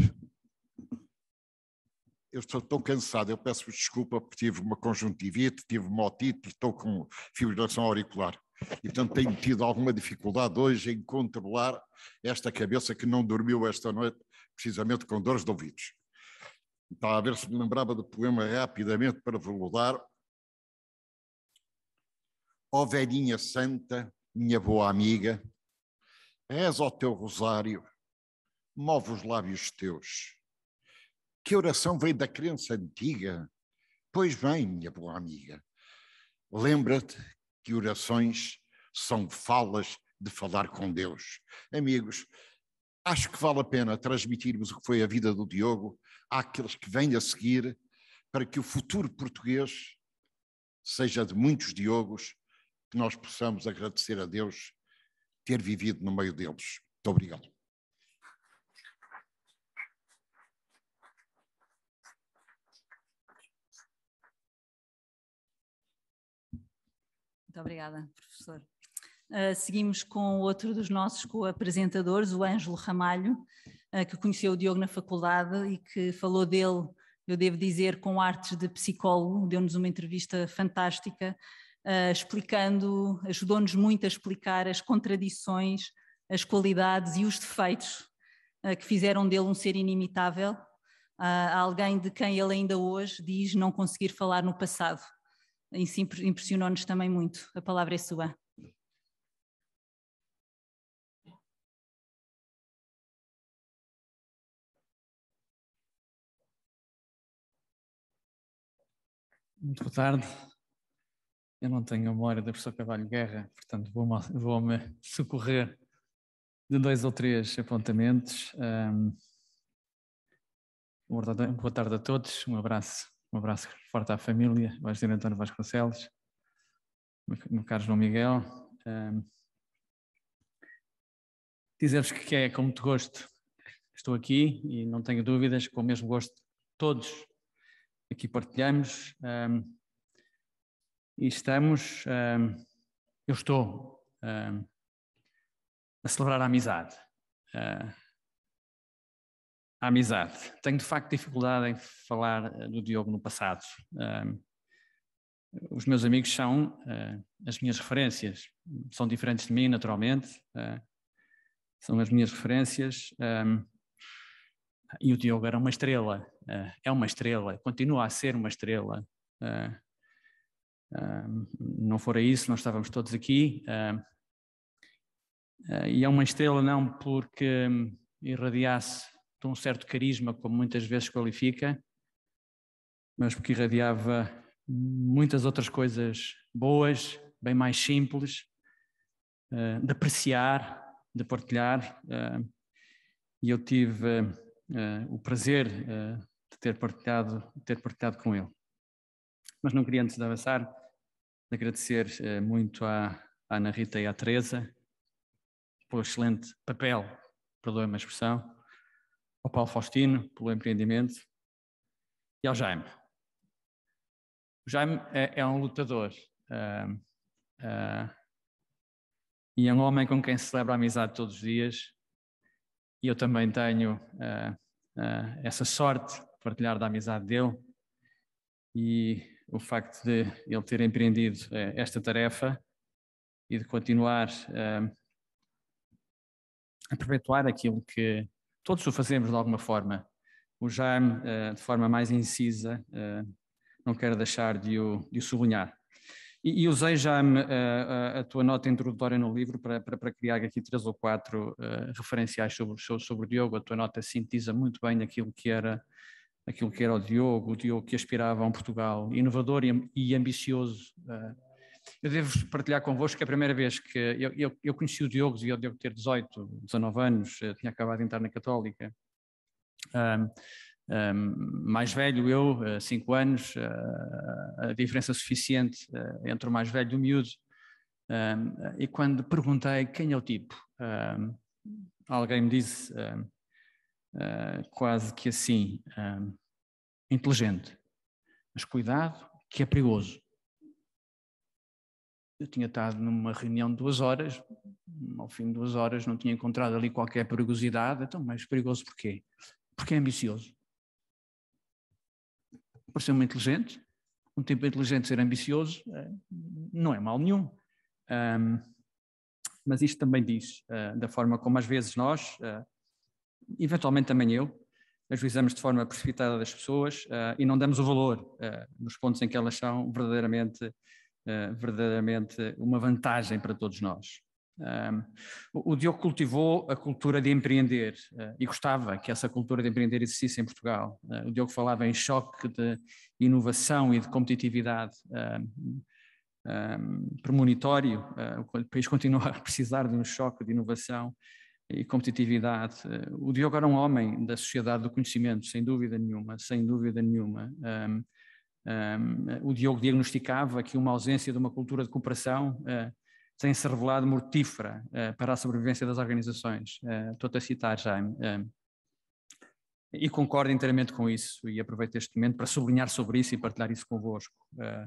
Eu estou tão cansado, eu peço desculpa porque tive uma conjuntivite, tive uma otite, estou com fibrilação auricular. E, portanto, tenho tido alguma dificuldade hoje em controlar esta cabeça que não dormiu esta noite, precisamente com dores de ouvidos. Estava a ver se me lembrava do poema rapidamente para valudar. Ó oh, velhinha santa, minha boa amiga, reza o teu rosário move os lábios teus. Que oração vem da crença antiga? Pois bem, minha boa amiga, lembra-te que orações são falas de falar com Deus. Amigos, acho que vale a pena transmitirmos o que foi a vida do Diogo àqueles que vêm a seguir, para que o futuro português seja de muitos Diogos, que nós possamos agradecer a Deus ter vivido no meio deles. Muito obrigado. obrigada, professor. Uh, seguimos com outro dos nossos co-apresentadores, o Ângelo Ramalho, uh, que conheceu o Diogo na faculdade e que falou dele, eu devo dizer, com artes de psicólogo, deu-nos uma entrevista fantástica, uh, explicando, ajudou-nos muito a explicar as contradições, as qualidades e os defeitos que fizeram dele um ser inimitável, alguém de quem ele ainda hoje diz não conseguir falar no passado isso impressionou-nos também muito. A palavra é sua. Muito boa tarde. Eu não tenho a memória da professora Cavalho Guerra, portanto vou-me vou socorrer de dois ou três apontamentos. Um, boa tarde a todos, um abraço um abraço forte à família, ao dizer António Vasconcelos, meu caro João Miguel. Um, Dizer-vos que é com muito gosto estou aqui e não tenho dúvidas, com o mesmo gosto todos aqui partilhamos. Um, e estamos, um, eu estou um, a celebrar a amizade. Uh, a amizade. Tenho de facto dificuldade em falar eh, do Diogo no passado. os meus amigos são eh, as minhas referências, são diferentes de mim, naturalmente, eh, são as minhas referências. e o Diogo era uma estrela, é uma estrela, continua a ser uma estrela. não fora isso, nós estávamos todos aqui. e é uma estrela não porque hum, irradiasse de um certo carisma, como muitas vezes qualifica, mas porque irradiava muitas outras coisas boas, bem mais simples, eh, de apreciar, de partilhar. Eh, e eu tive eh, o prazer de ter partilhado, de ter partilhado com ele. Mas não queria, antes de avançar, agradecer muito à, Ana Rita e à Teresa pelo excelente papel, perdoe me a expressão, ao Paulo Faustino pelo empreendimento e ao Jaime. O Jaime é, é um lutador uh, uh, e é um homem com quem celebra a amizade todos os dias e eu também tenho uh, essa sorte de partilhar da amizade dele e o facto de ele ter empreendido eh, esta tarefa e de continuar a perpetuar aquilo que todos o fazemos de alguma forma. O Jaime, eh, de forma mais incisa, eh, não quero deixar de o, de o sublinhar. E, e usei, Jaime, a, eh, a, tua nota introdutória no livro para, para, para criar aqui três ou quatro uh, referenciais sobre, sobre o Diogo. A tua nota sintetiza muito bem aquilo que era aquilo que era o Diogo, o Diogo que aspirava a um Portugal inovador e, ambicioso eu devo partilhar convosco que é a primeira vez que eu, eu, eu conheci o Diogo, e eu devo ter 18, 19 anos, eh, tinha acabado de entrar na Católica. Um, um, mais velho eu, 5 eh, anos, eh, a diferença suficiente entre o mais velho e o miúdo. Um, e quando perguntei quem é o tipo, alguém me disse ah, quase que assim, inteligente, mas cuidado que é perigoso eu tinha estado numa reunião de duas horas, ao fim de duas horas não tinha encontrado ali qualquer perigosidade, então, mas perigoso porquê? Porque é ambicioso. Pareceu-me inteligente, um tipo inteligente ser ambicioso eh, não é mal nenhum. Um, mas isto também diz uh, da forma como às vezes nós, uh, eventualmente também eu, ajuizamos de forma precipitada das pessoas uh, e não damos o valor nos pontos em que elas são verdadeiramente eh, verdadeiramente uma vantagem para todos nós. Um, o Diogo cultivou a cultura de empreender uh, e gostava que essa cultura de empreender existisse em Portugal. Uh, o Diogo falava em choque de inovação e de competitividade um, um, premonitório. Uh, o país *laughs* continua a precisar de um choque de inovação e competitividade. o Diogo era um homem da sociedade do conhecimento, sem dúvida nenhuma, sem dúvida nenhuma. Um, um, o Diogo diagnosticava que uma ausência de uma cultura de cooperação uh, eh, tem se revelado mortífera uh, para a sobrevivência das organizações. Uh, Estou-te a citar, Jaime. e concordo inteiramente com isso e aproveito este momento para sublinhar sobre isso e partilhar isso convosco. Uh,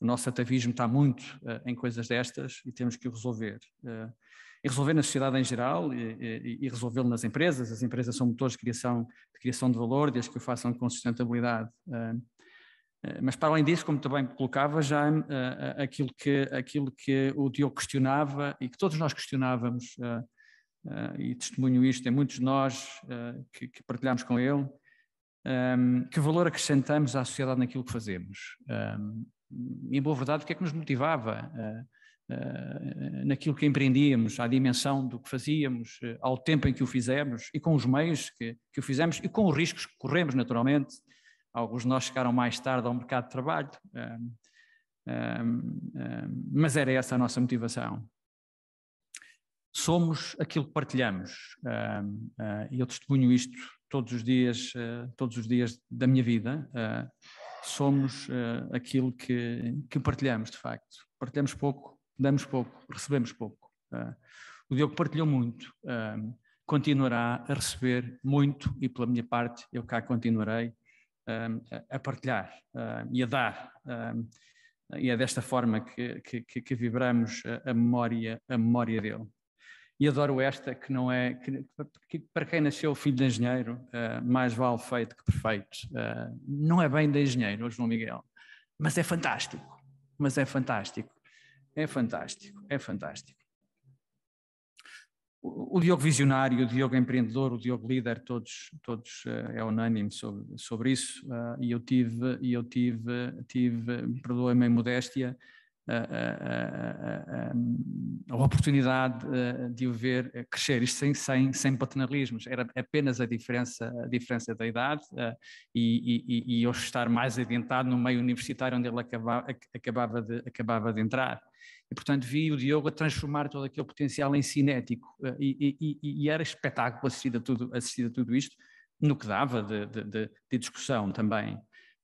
o nosso atavismo está muito em coisas destas e temos que o resolver. e resolver na sociedade em geral e, e, e resolvê-lo nas empresas. As empresas são motores de criação de, criação de valor, desde que o façam com sustentabilidade eh, mas para além disso, como também colocava já eh, eh, aquilo que, aquilo que o Diogo questionava e que todos nós questionávamos, e testemunho isto em muitos de nós que, que partilhamos com ele, ehm, que valor acrescentamos à sociedade naquilo que fazemos. Ehm, e, em boa verdade, o que é que nos motivava naquilo que empreendíamos, à dimensão do que fazíamos, ao tempo em que o fizemos e com os meios que, que o fizemos e com os riscos que corremos, naturalmente, Alguns de nós chegaram mais tarde ao mercado de trabalho, mas era essa a nossa motivação. Somos aquilo que partilhamos, ah, e eu testemunho isto todos os dias, ah, todos os dias da minha vida. Ah, somos aquilo que, que partilhamos, de facto. Partilhamos pouco, damos pouco, recebemos pouco. O Diogo partilhou muito continuará a receber muito e pela minha parte eu cá continuarei a, partilhar e a dar. e é desta forma que, que, que vibramos a memória, a memória dele e adoro esta que não é que, que, para quem nasceu filho de engenheiro uh, mais vale feito que perfeito uh, não é bem de engenheiro João Miguel mas é fantástico mas é fantástico é fantástico é fantástico o, Diogo visionário, o Diogo empreendedor, o Diogo líder, todos, todos eh, é unânime sobre, sobre isso. Eh, e eu tive, e eu tive, tive perdoe me a modéstia, a, a, a, a, oportunidade eh, de o ver crescer, isto sem, sem, sem paternalismos, era apenas a diferença, a diferença da idade e, e, e eu estar mais adiantado no meio universitário onde ele acabava, acabava, de, acabava de entrar. E, portanto, vi o Diogo a transformar todo aquele potencial em cinético eh, e, e, e era espetáculo assistir a tudo, assistir a tudo isto, no que dava de, de, de discussão também.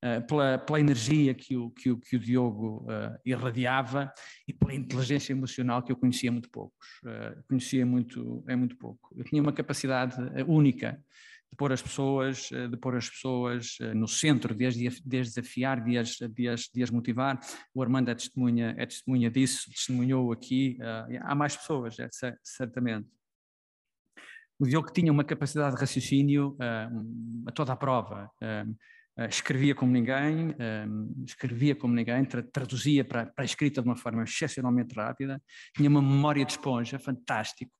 Uh, pela, pela, energia que o, que o, que o Diogo uh, irradiava e pela inteligência emocional que eu conhecia muito poucos. Uh, conhecia muito, é muito pouco. Eu tinha uma capacidade única de pôr as pessoas, eh, de pôr as pessoas eh, no centro, de as, de as desafiar, de as, de, as, de as motivar. O Armando é testemunha, é testemunha disso, testemunhou aqui. Eh, há mais pessoas, é, certamente. O Diogo tinha uma capacidade de raciocínio a toda a prova. escrevia como ninguém, escrevia como ninguém, traduzia para, para a escrita de uma forma excepcionalmente rápida, tinha uma memória de esponja, fantástico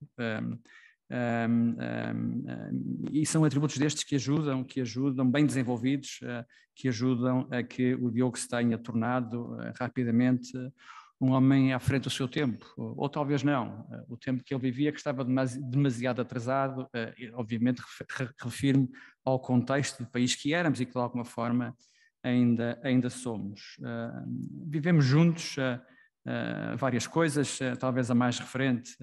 um, um, e são atributos destes que ajudam, que ajudam, bem desenvolvidos, uh, que ajudam a que o Diogo se tenha tornado uh, rapidamente um homem à frente do seu tempo, ou, ou talvez não, uh, o tempo que ele vivia que estava demasiado atrasado, obviamente refiro-me ao contexto do país que éramos e que de alguma forma ainda, ainda somos. Vivemos juntos várias coisas, talvez a mais referente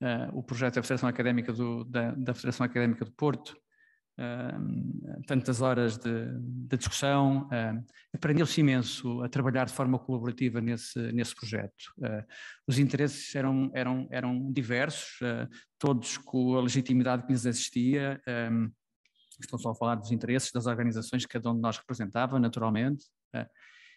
uh, o projeto da Federação Académica do, da, da Federação Académica do Porto, uh, tantas horas de, de discussão, uh, aprendeu-se imenso a trabalhar de forma colaborativa nesse, nesse projeto. os interesses eram, eram, eram diversos, todos com a legitimidade que lhes existia. Um, estou só a falar dos interesses das organizações que cada um de nós representava, naturalmente,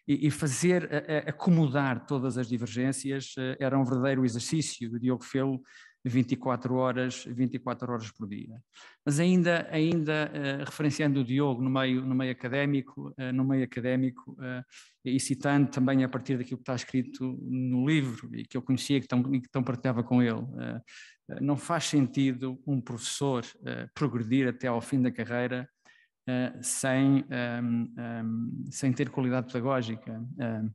e, fazer acomodar todas as divergências era um verdadeiro exercício. O Diogo Felo 24 horas, 24 horas por dia. Mas ainda, ainda uh, referenciando o Diogo no meio, no meio académico, uh, no meio académico uh, e citando também a partir daquilo que está escrito no livro e que eu conhecia que tão, e que tão partilhava com ele, não faz sentido um professor progredir até ao fim da carreira sem, um, ehm, um, ehm, sem ter qualidade pedagógica. Um, ehm,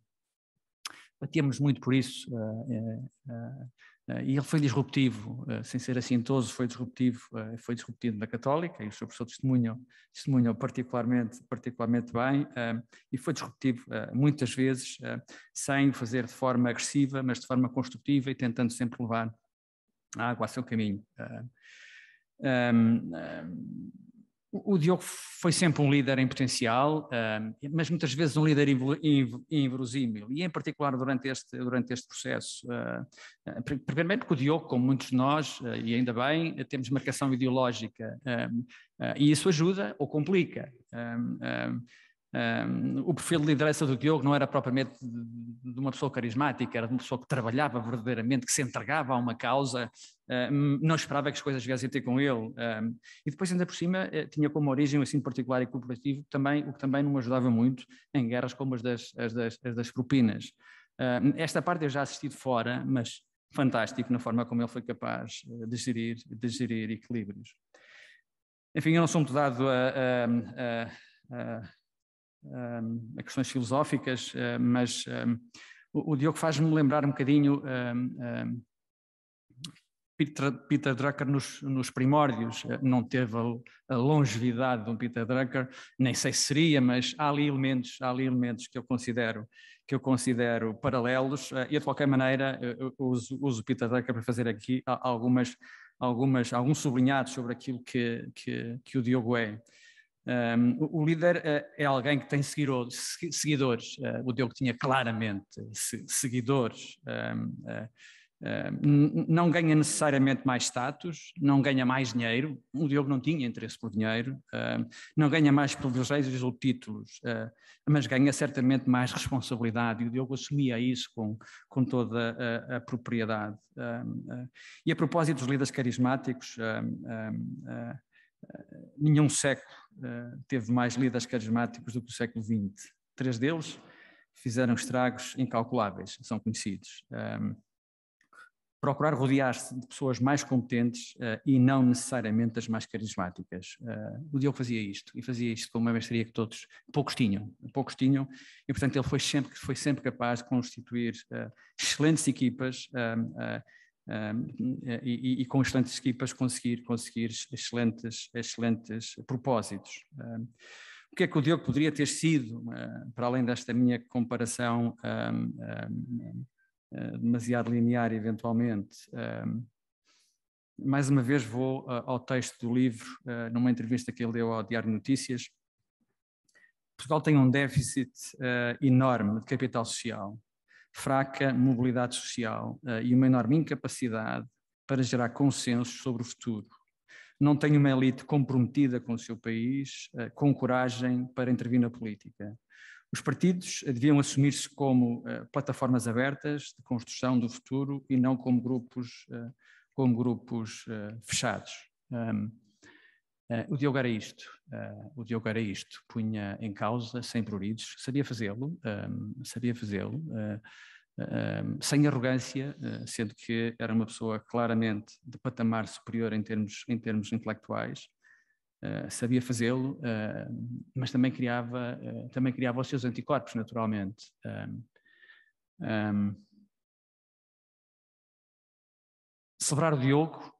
batemos muito por isso eh, e ele foi disruptivo, eh, sem ser assintoso, foi disruptivo, eh, foi disruptivo na Católica, e o seu professor testemunha, testemunhou particularmente, particularmente bem, e foi disruptivo muitas vezes, sem fazer de forma agressiva, mas de forma construtiva e tentando sempre levar a água ao seu caminho. Um, um, o Diogo foi sempre um líder em potencial, mas muitas vezes um líder inverosímil, e em particular durante este, durante este processo. Ah, ah, primeiramente porque o Diogo, como muitos de nós, ah, e ainda bem, temos marcação ideológica, e isso ajuda ou complica. Um, o perfil de liderança do Diogo não era propriamente de uma pessoa carismática, era de uma pessoa que trabalhava verdadeiramente, que se entregava a uma causa, um, não esperava que as coisas viessem ter com ele. Um, e depois, ainda por cima, eh, tinha como origem, assim, particular e cooperativo, também, o que também não ajudava muito em guerras como as das, as das, as das propinas. esta parte eu já assisti de fora, mas fantástico na forma como ele foi capaz eh, de gerir, de gerir equilíbrios. Enfim, eu é não sou muito dado a, a, a um, a questões filosóficas, uh, mas um, o, o, Diogo faz-me lembrar um bocadinho um, Peter, Peter, Drucker nos, nos, primórdios. Eh, não teve a, a, longevidade de um Peter Drucker, nem sei se seria, mas há ali elementos, há ali elementos que eu considero que eu considero paralelos, eh, e de qualquer maneira eh, eu uso, uso Peter Drucker para fazer aqui algumas, algumas, alguns sublinhados sobre aquilo que, que, que o Diogo é. Um, o líder uh, é alguém que tem seguidores, uh, o Diogo tinha claramente eh, seguidores. Um, Uh, não ganha necessariamente mais status, não ganha mais dinheiro, o Diogo não tinha interesse por dinheiro, uh, não ganha mais privilégios ou títulos, uh, mas ganha certamente mais responsabilidade, e o Diogo assumia isso com, com toda a, a propriedade. E a propósito dos líderes carismáticos, nenhum século eh, teve mais líderes carismáticos do que o século XX. Três deles fizeram estragos incalculáveis, são conhecidos. Ehm, procurar rodear-se de pessoas mais competentes uh, e não necessariamente das mais carismáticas. Uh, o Diogo fazia isto, e fazia isto com uma mestria que todos, poucos tinham, poucos tinham, e portanto ele foi sempre, foi sempre capaz de constituir uh, excelentes equipas ehm, e, e, com excelentes equipas conseguir, conseguir excelentes, excelentes propósitos. o que é que o Diogo poderia ter sido, ah, para além desta minha comparação ah, demasiado linear, eventualmente? mais uma vez vou ah, ao texto do livro, numa entrevista que ele deu ao Diário Notícias. Portugal tem um déficit enorme de capital social fraca mobilidade social uh, e uma enorme incapacidade para gerar consensos sobre o futuro. Não tem uma elite comprometida com o seu país, uh, com coragem para intervir na política. Os partidos eh, deviam assumir-se como uh, plataformas abertas de construção do futuro e não como grupos, como grupos fechados. Um, Uh, o Diogo era isto, uh, o Diogo era isto, punha em causa, sem pruridos, sabia fazê-lo, um, ah, sabia fazê-lo, uh, um, sem arrogância, sendo que era uma pessoa claramente de patamar superior em termos, em termos intelectuais, sabia fazê-lo, mas também criava, também criava os seus anticorpos, naturalmente. Um, celebrar o Diogo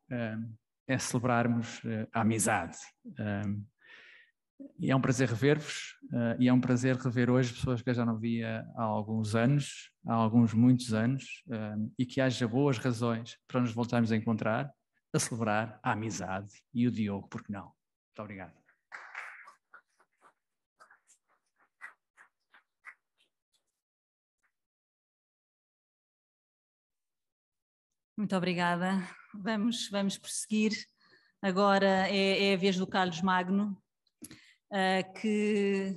é celebrarmos eh, a amizade. E é um prazer rever-vos, eh, e é um prazer rever hoje pessoas que eu já não via há alguns anos, há alguns muitos anos, e que haja boas razões para nos voltarmos a encontrar, a celebrar a amizade e o Diogo, porque não? Muito obrigado. Muito obrigada. Vamos, vamos prosseguir. Agora é, é a vez do Carlos Magno, uh, que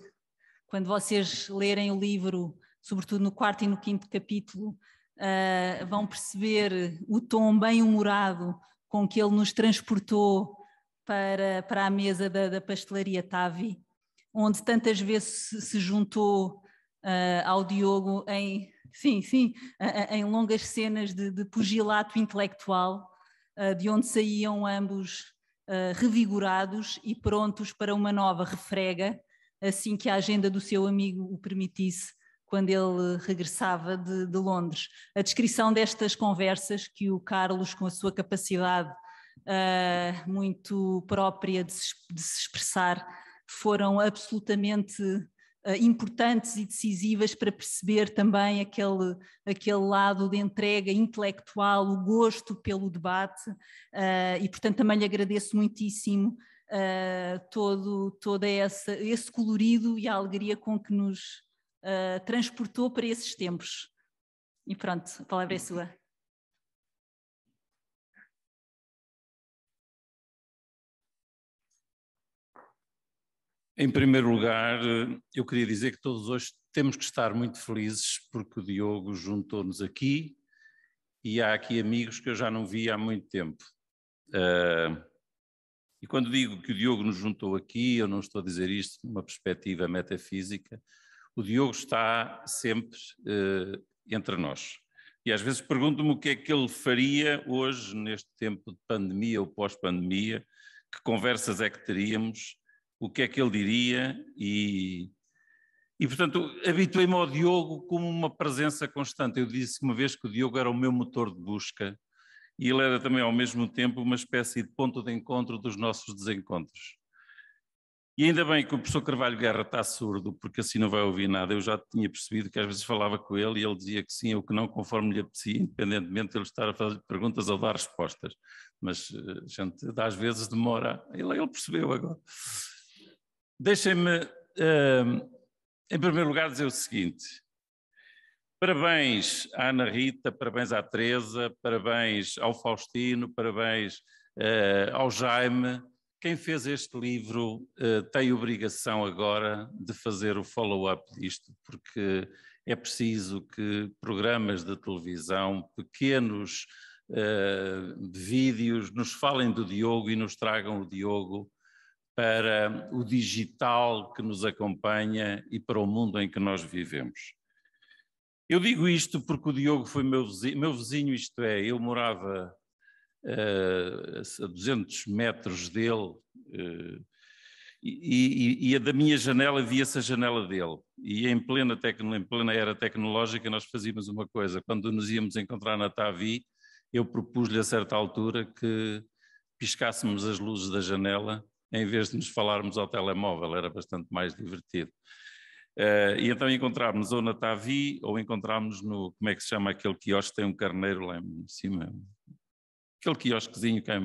quando vocês lerem o livro, sobretudo no quarto e no quinto capítulo, uh, vão perceber o tom bem humorado com que ele nos transportou para, para a mesa da, da pastelaria Tavi, onde tantas vezes se, juntou uh, ao Diogo em, sim, sim, em longas cenas de, de pugilato intelectual eh, de onde saíam ambos eh, revigorados e prontos para uma nova refrega, assim que a agenda do seu amigo o permitisse, quando ele regressava de, de Londres. A descrição destas conversas que o Carlos, com a sua capacidade eh, muito própria de se, de se expressar, foram absolutamente eh, importantes e decisivas para perceber também aquele, aquele lado de entrega intelectual, o gosto pelo debate, eh, e portanto também lhe agradeço muitíssimo eh, todo, toda essa, esse colorido e a alegria com que nos transportou para esses tempos. E pronto, a palavra é sua. Em primeiro lugar, eu queria dizer que todos hoje temos que estar muito felizes porque o Diogo juntou-nos aqui e há aqui amigos que eu já não vi há muito tempo. Uh, e quando digo que o Diogo nos juntou aqui, eu não estou a dizer isto numa perspectiva metafísica, o Diogo está sempre uh, entre nós. E às vezes pergunto-me o que é que ele faria hoje, neste tempo de pandemia ou pós-pandemia, que conversas é que teríamos o que é que ele diria e, e portanto, habituei-me ao Diogo como uma presença constante. Eu disse uma vez que o Diogo era o meu motor de busca e ele era também, ao mesmo tempo, uma espécie de ponto de encontro dos nossos desencontros. E ainda bem que o professor Carvalho Guerra está surdo, porque assim não vai ouvir nada. Eu já tinha percebido que às vezes falava com ele e ele dizia que sim ou que não, conforme lhe apetecia, independentemente de ele estar a fazer perguntas ou dar respostas. Mas eh, gente, às vezes, demora. Ele, ele percebeu agora. Deixem-me, ehm, em primeiro lugar, dizer o seguinte. Parabéns à Ana Rita, parabéns à Teresa, parabéns ao Faustino, parabéns eh, ao Jaime. Quem fez este livro eh, tem obrigação agora de fazer o follow-up disto, porque é preciso que programas de televisão, pequenos eh, vídeos, nos falem do Diogo e nos tragam o Diogo para o digital que nos acompanha e para o mundo em que nós vivemos. Eu digo isto porque o Diogo foi meu vizinho, meu vizinho isto é, eu morava uh, a 200 metros dele uh, e, e, e da minha janela via-se a janela dele. E em plena, tecno, em plena era tecnológica nós fazíamos uma coisa, quando nos íamos encontrar na Tavi, eu propus-lhe a certa altura que piscássemos as luzes da janela em vez de nos falarmos ao telemóvel, era bastante mais divertido. Uh, e então encontrámos ou na Tavi ou encontrámos no, como é que se chama aquele quiosque, tem um carneiro lá em cima, aquele quiosquezinho que é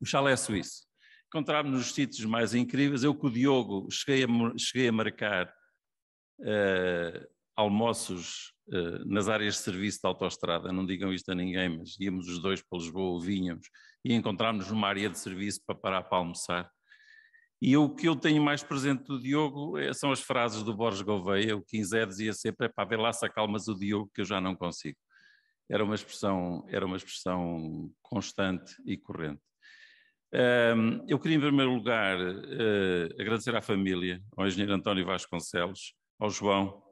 o chalé suíço. Encontrámos nos sítios mais incríveis, eu com o Diogo cheguei a, cheguei a marcar uh, almoços uh, nas áreas de serviço da autostrada, não digam isto a ninguém, mas íamos os dois para Lisboa, vinhamos, e encontrarmos numa área de serviço para parar para almoçar. E o que eu tenho mais presente do Diogo eh, são as frases do Borges Gouveia, o Quinzé dizia sempre, para ver lá se acalmas o Diogo que eu já não consigo. Era uma expressão, era uma expressão constante e corrente. Um, eu queria, em primeiro lugar, uh, agradecer à família, ao engenheiro António Vasconcelos, ao João,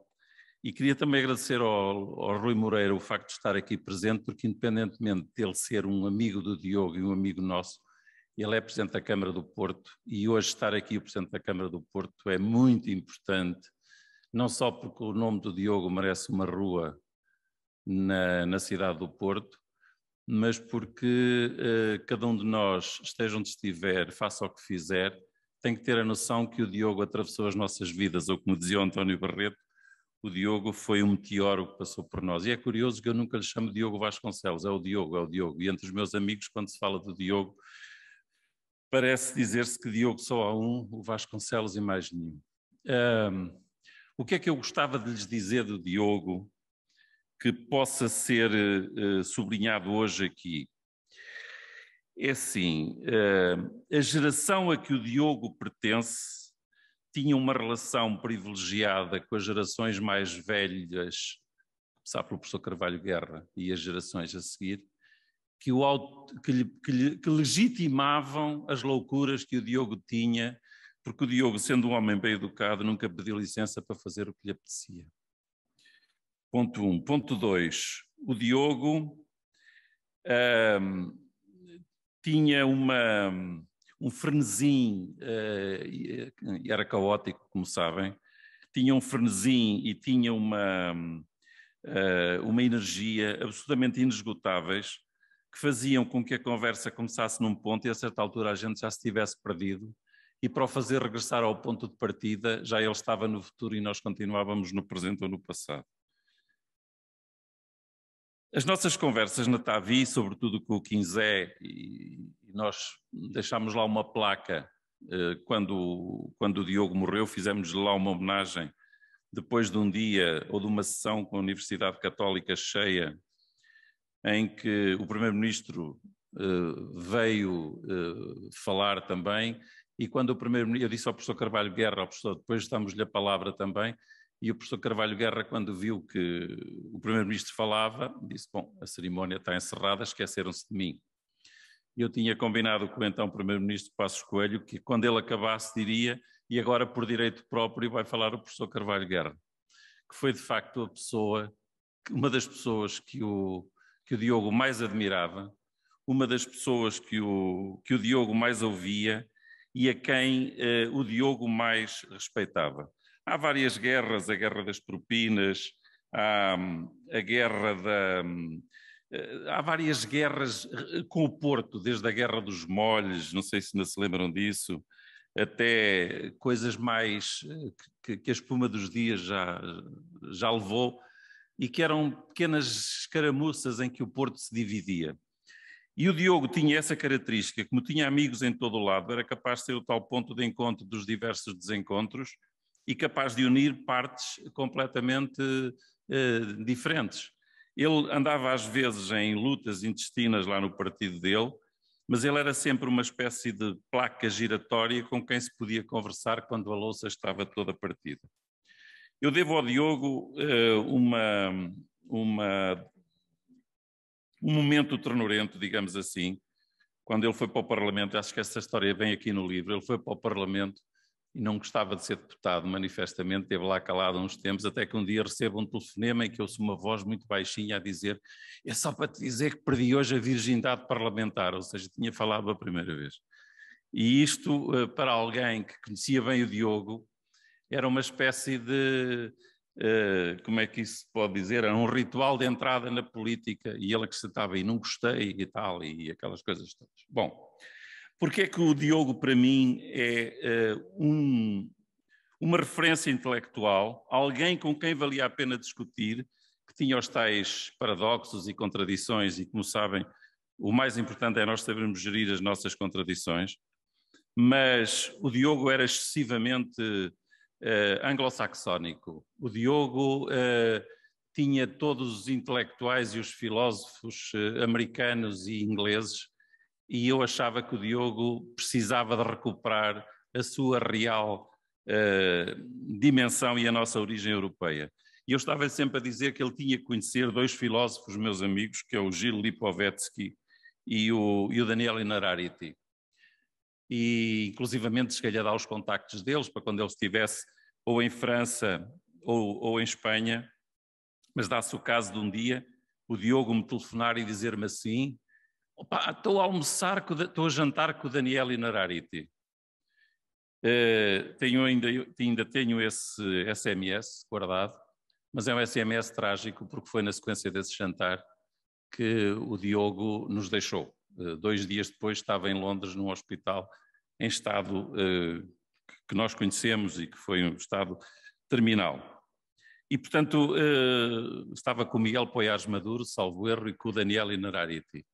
e queria também agradecer ao, ao, Rui Moreira o facto de estar aqui presente, porque independentemente dele ser um amigo do Diogo e um amigo nosso, ele é Presidente da Câmara do Porto e hoje estar aqui o Presidente da Câmara do Porto é muito importante, não só porque o nome do Diogo merece uma rua na, na cidade do Porto, mas porque eh, cada um de nós, esteja onde estiver, faça o que fizer, tem que ter a noção que o Diogo atravessou as nossas vidas, ou como dizia o António Barreto, o Diogo foi um meteoro que passou por nós. E é curioso que eu nunca lhe chamo Diogo Vasconcelos, é o Diogo, é o Diogo. E entre os meus amigos, quando se fala do Diogo, parece dizer-se que Diogo só há um, o Vasconcelos e mais nenhum. Um, o que é que eu gostava de lhes dizer do Diogo que possa ser uh, sublinhado hoje aqui? É assim, uh, a geração a que o Diogo pertence tinha uma relação privilegiada com as gerações mais velhas, começar pelo professor Carvalho Guerra e as gerações a seguir, que, o, que, que, que legitimavam as loucuras que o Diogo tinha, porque o Diogo, sendo um homem bem educado, nunca pediu licença para fazer o que lhe apetecia. Ponto 1. Um. Ponto 2. O Diogo tinha uma um frenesim, uh, era caótico, como sabem, tinha um frenesim e tinha uma, uh, uma energia absolutamente inesgotáveis que faziam com que a conversa começasse num ponto e a certa altura a gente já se tivesse perdido e para o fazer regressar ao ponto de partida já ele estava no futuro e nós continuávamos no presente ou no passado. As nossas conversas na Tavi, sobretudo com o Quinzé, e nós deixámos lá uma placa eh, quando, quando o Diogo morreu, fizemos lá uma homenagem depois de um dia ou de uma sessão com a Universidade Católica cheia, em que o Primeiro-Ministro eh, veio eh, falar também, e quando o Primeiro-Ministro, eu disse ao professor Carvalho Guerra, ao professor, depois damos-lhe a palavra também, e o professor Carvalho Guerra, quando viu que o primeiro-ministro falava, disse: Bom, a cerimónia está encerrada, esqueceram-se de mim. Eu tinha combinado com o então primeiro-ministro Passos Coelho que, quando ele acabasse, diria: E agora, por direito próprio, vai falar o professor Carvalho Guerra, que foi de facto a pessoa, uma das pessoas que o, que o Diogo mais admirava, uma das pessoas que o, que o Diogo mais ouvia e a quem eh, o Diogo mais respeitava. Há várias guerras, a guerra das propinas, há hum, a guerra da. Hum, eh, há várias guerras eh, com o Porto, desde a Guerra dos Molhos, não sei se ainda se lembram disso, até coisas mais eh, que, que a espuma dos dias já, já levou, e que eram pequenas escaramuças em que o Porto se dividia. E o Diogo tinha essa característica, como tinha amigos em todo o lado, era capaz de ser o tal ponto de encontro dos diversos desencontros, e capaz de unir partes completamente eh, diferentes. Ele andava às vezes em lutas intestinas lá no partido dele, mas ele era sempre uma espécie de placa giratória com quem se podia conversar quando a louça estava toda partida. Eu devo ao Diogo eh, uma, uma, um momento ternurento, digamos assim, quando ele foi para o Parlamento, acho que essa história vem aqui no livro, ele foi para o Parlamento e não gostava de ser deputado, manifestamente teve lá calado uns tempos, até que um dia recebo um telefonema em que ouço uma voz muito baixinha a dizer é só para te dizer que perdi hoje a virgindade parlamentar, ou seja, tinha falado a primeira vez. E isto, eh, para alguém que conhecia bem o Diogo, era uma espécie de, eh, como é que isso se pode dizer, era um ritual de entrada na política, e ele acrescentava, e não gostei, e tal, e aquelas coisas todas. Bom, porque é que o Diogo, para mim, é uh, um, uma referência intelectual, alguém com quem valia a pena discutir, que tinha os tais paradoxos e contradições, e como sabem, o mais importante é nós sabermos gerir as nossas contradições, mas o Diogo era excessivamente uh, anglo-saxónico. O Diogo uh, tinha todos os intelectuais e os filósofos americanos e ingleses e eu achava que o Diogo precisava de recuperar a sua real uh, dimensão e a nossa origem europeia. E eu estava sempre a dizer que ele tinha que conhecer dois filósofos meus amigos, que é o Gil Lipovetsky e o, e o Daniel Inarariti. E, inclusivamente, se calhar dar os contactos deles para quando ele estivesse ou em França ou, ou em Espanha, mas dá-se o caso de um dia o Diogo me telefonar e dizer-me assim: Opa, estou a almoçar, estou a jantar com o Daniel Inarariti. Uh, tenho ainda, ainda tenho esse SMS guardado, mas é um SMS trágico porque foi na sequência desse jantar que o Diogo nos deixou. Uh, dois dias depois estava em Londres num hospital em estado uh, que nós conhecemos e que foi um estado terminal. E, portanto, estava com o Miguel Poiás Maduro, salvo erro, e com o Daniel Inarariti.